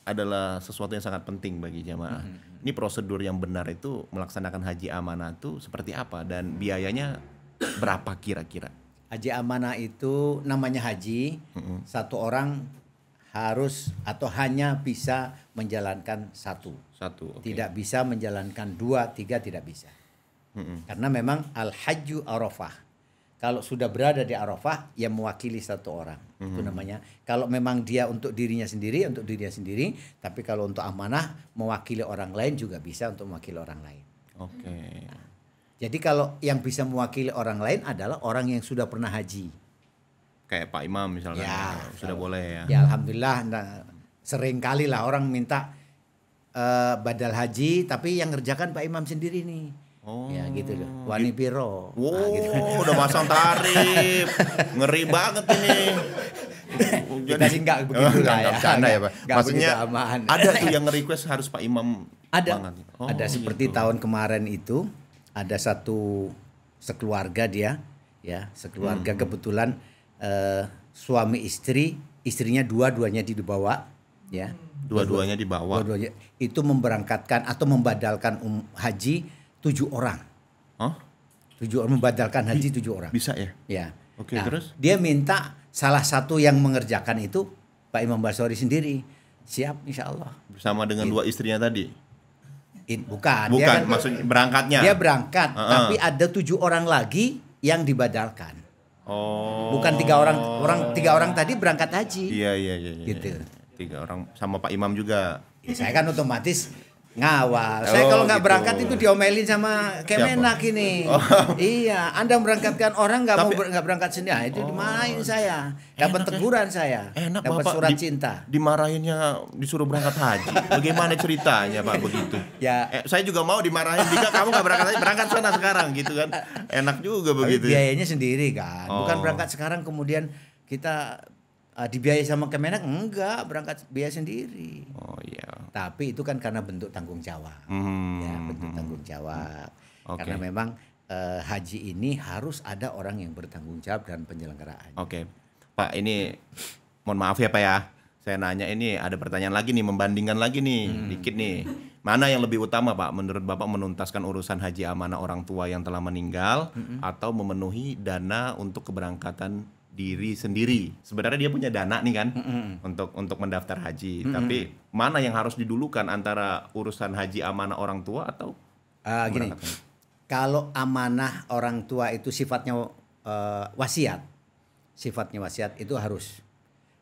adalah sesuatu yang sangat penting bagi jamaah. -hmm. Ini prosedur yang benar itu melaksanakan haji amanah itu seperti apa dan biayanya berapa kira-kira? Haji amanah itu namanya haji, mm-hmm. satu orang harus atau hanya bisa menjalankan satu. Satu. Okay. Tidak bisa menjalankan dua, tiga tidak bisa. Mm-hmm. Karena memang al-hajju arafah kalau sudah berada di Arafah ya mewakili satu orang mm -hmm. itu namanya kalau memang dia untuk dirinya sendiri ya untuk dirinya sendiri tapi kalau untuk amanah mewakili orang lain juga bisa untuk mewakili orang lain oke okay. nah. Jadi kalau yang bisa mewakili orang lain adalah orang yang sudah pernah haji. Kayak Pak Imam misalnya ya, sudah kalau, boleh ya. Ya alhamdulillah nah, sering kali lah orang minta uh, badal haji tapi yang ngerjakan Pak Imam sendiri nih. Oh. Ya gitu loh. Wani piro. Wow, nah, gitu. udah masang tarif. Ngeri banget ini. Jadi (laughs) sih nggak begitu oh, lah ya. Gak, ya Pak. Gak Maksudnya ada tuh (laughs) yang request harus Pak Imam ada. Oh, ada seperti gitu. tahun kemarin itu ada satu sekeluarga dia ya sekeluarga hmm. kebetulan eh, suami istri istrinya dua-duanya dibawa ya dua-duanya dibawa dua itu memberangkatkan atau membadalkan um, haji tujuh orang huh? tujuh orang membadalkan haji tujuh orang bisa ya ya oke okay, nah, terus dia minta salah satu yang mengerjakan itu Pak Imam Basori sendiri siap insya Allah bersama dengan gitu. dua istrinya tadi bukan. Bukan, dia kan, maksudnya berangkatnya. Dia berangkat, uh -uh. tapi ada tujuh orang lagi yang dibadalkan. Oh. Bukan tiga orang, orang tiga orang tadi berangkat haji. Iya iya iya. iya gitu. Iya. Tiga orang sama Pak Imam juga. Ya, saya kan otomatis ngawal. Oh, saya kalau nggak gitu. berangkat itu diomelin sama Kemenak ini. Oh. Iya, Anda berangkatkan orang nggak mau nggak berangkat sendiri. Nah, itu oh. dimarahin saya. Dapat teguran ya. saya. Enak Dapet ya. Bapak surat di, cinta. Dimarahinnya disuruh berangkat haji. Bagaimana ceritanya Pak begitu? ya. Eh, saya juga mau dimarahin jika kamu nggak berangkat haji, berangkat sana sekarang gitu kan. Enak juga begitu. Ya. biayanya sendiri kan. Oh. Bukan berangkat sekarang kemudian kita uh, dibiayai sama Kemenak enggak berangkat biaya sendiri. Oh iya. Yeah. Tapi itu kan karena bentuk tanggung jawab. Hmm. Ya, hmm, bentuk hmm. tanggung jawab. Hmm. Okay. Karena memang uh, haji ini harus ada orang yang bertanggung jawab dan penyelenggaraan. Oke. Okay. Pak, ini mohon maaf ya Pak ya. Saya nanya ini ada pertanyaan lagi nih, membandingkan lagi nih, hmm. dikit nih. Mana yang lebih utama Pak? Menurut Bapak menuntaskan urusan haji amanah orang tua yang telah meninggal hmm. atau memenuhi dana untuk keberangkatan diri sendiri. Sebenarnya dia punya dana nih kan mm -hmm. untuk untuk mendaftar haji. Mm -hmm. Tapi mana yang harus didulukan antara urusan haji amanah orang tua atau uh, gini. Kalau amanah orang tua itu sifatnya uh, wasiat. Sifatnya wasiat itu harus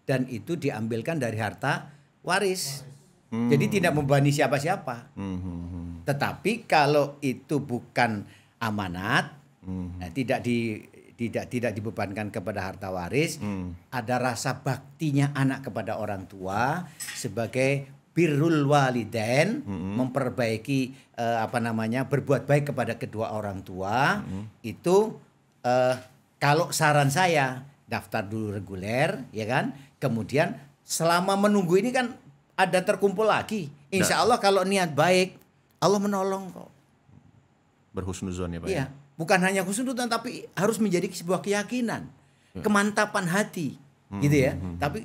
dan itu diambilkan dari harta waris. Hmm. Jadi tidak membebani siapa-siapa. Hmm, hmm, hmm. Tetapi kalau itu bukan amanat, hmm. nah, tidak di tidak tidak dibebankan kepada harta waris, hmm. ada rasa baktinya anak kepada orang tua sebagai birrul waliden hmm. memperbaiki uh, apa namanya berbuat baik kepada kedua orang tua hmm. itu uh, kalau saran saya daftar dulu reguler ya kan kemudian selama menunggu ini kan ada terkumpul lagi insya Allah kalau niat baik Allah menolong kok berhusnuzon ya pak ya? iya. ya bukan hanya khusnudan tapi harus menjadi sebuah keyakinan, kemantapan hati, hmm. gitu ya. Hmm, hmm, hmm, hmm. Tapi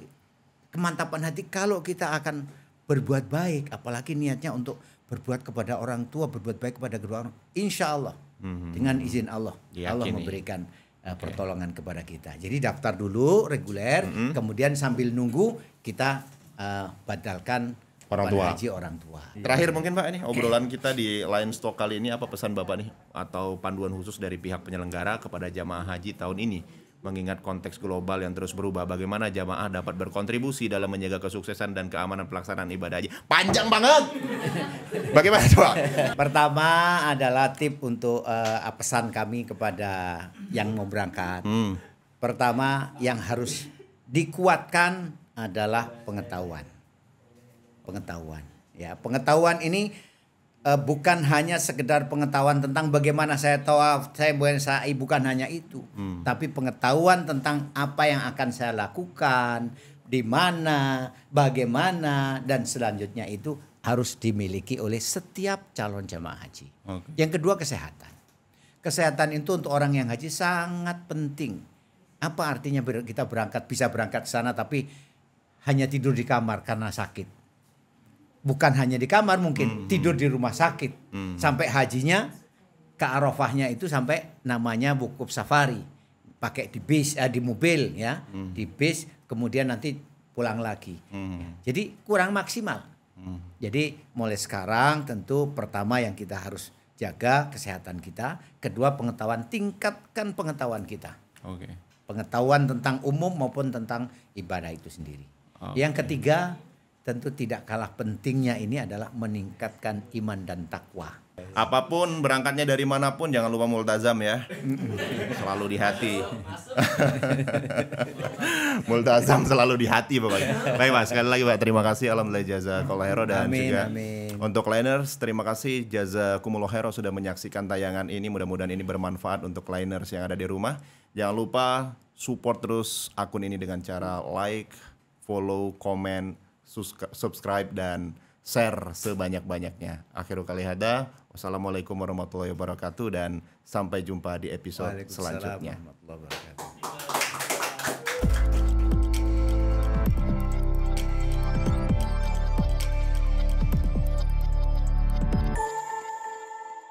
kemantapan hati kalau kita akan berbuat baik, apalagi niatnya untuk berbuat kepada orang tua, berbuat baik kepada kedua orang, insya Allah hmm. dengan izin Allah, Allah memberikan uh, pertolongan kepada kita. Jadi daftar dulu reguler, hmm. kemudian sambil nunggu kita uh, batalkan orang tua. Haji orang tua. Terakhir mungkin Pak ini obrolan kita di line Stock kali ini apa pesan Bapak nih atau panduan khusus dari pihak penyelenggara kepada jamaah haji tahun ini mengingat konteks global yang terus berubah bagaimana jamaah dapat berkontribusi dalam menjaga kesuksesan dan keamanan pelaksanaan ibadah haji. Panjang banget. (laughs) bagaimana coba? Pertama adalah tip untuk uh, pesan kami kepada yang mau berangkat. Hmm. Pertama yang harus dikuatkan adalah pengetahuan pengetahuan. Ya, pengetahuan ini uh, bukan hanya sekedar pengetahuan tentang bagaimana saya tawaf, ah, saya bukan sa'i eh, bukan hanya itu, hmm. tapi pengetahuan tentang apa yang akan saya lakukan, di mana, bagaimana dan selanjutnya itu harus dimiliki oleh setiap calon jemaah haji. Okay. Yang kedua kesehatan. Kesehatan itu untuk orang yang haji sangat penting. Apa artinya kita berangkat bisa berangkat ke sana tapi hanya tidur di kamar karena sakit? bukan hanya di kamar mungkin hmm, hmm. tidur di rumah sakit hmm. sampai hajinya ke Arafahnya itu sampai namanya buku safari pakai di bis eh, di mobil ya hmm. di bis kemudian nanti pulang lagi hmm. jadi kurang maksimal hmm. jadi mulai sekarang tentu pertama yang kita harus jaga kesehatan kita kedua pengetahuan tingkatkan pengetahuan kita okay. pengetahuan tentang umum maupun tentang ibadah itu sendiri okay. yang ketiga tentu tidak kalah pentingnya ini adalah meningkatkan iman dan takwa. Apapun berangkatnya dari manapun jangan lupa multazam ya. (laughs) selalu di hati. (laughs) multazam selalu di hati pokoknya. Baik Mas, sekali lagi Pak terima kasih alhamdulillah jaza hero dan amin, juga amin. untuk liners terima kasih jaza hero sudah menyaksikan tayangan ini. Mudah-mudahan ini bermanfaat untuk liners yang ada di rumah. Jangan lupa support terus akun ini dengan cara like, follow, comment subscribe dan share sebanyak-banyaknya. Akhirul kali hada, wassalamualaikum warahmatullahi wabarakatuh dan sampai jumpa di episode selanjutnya.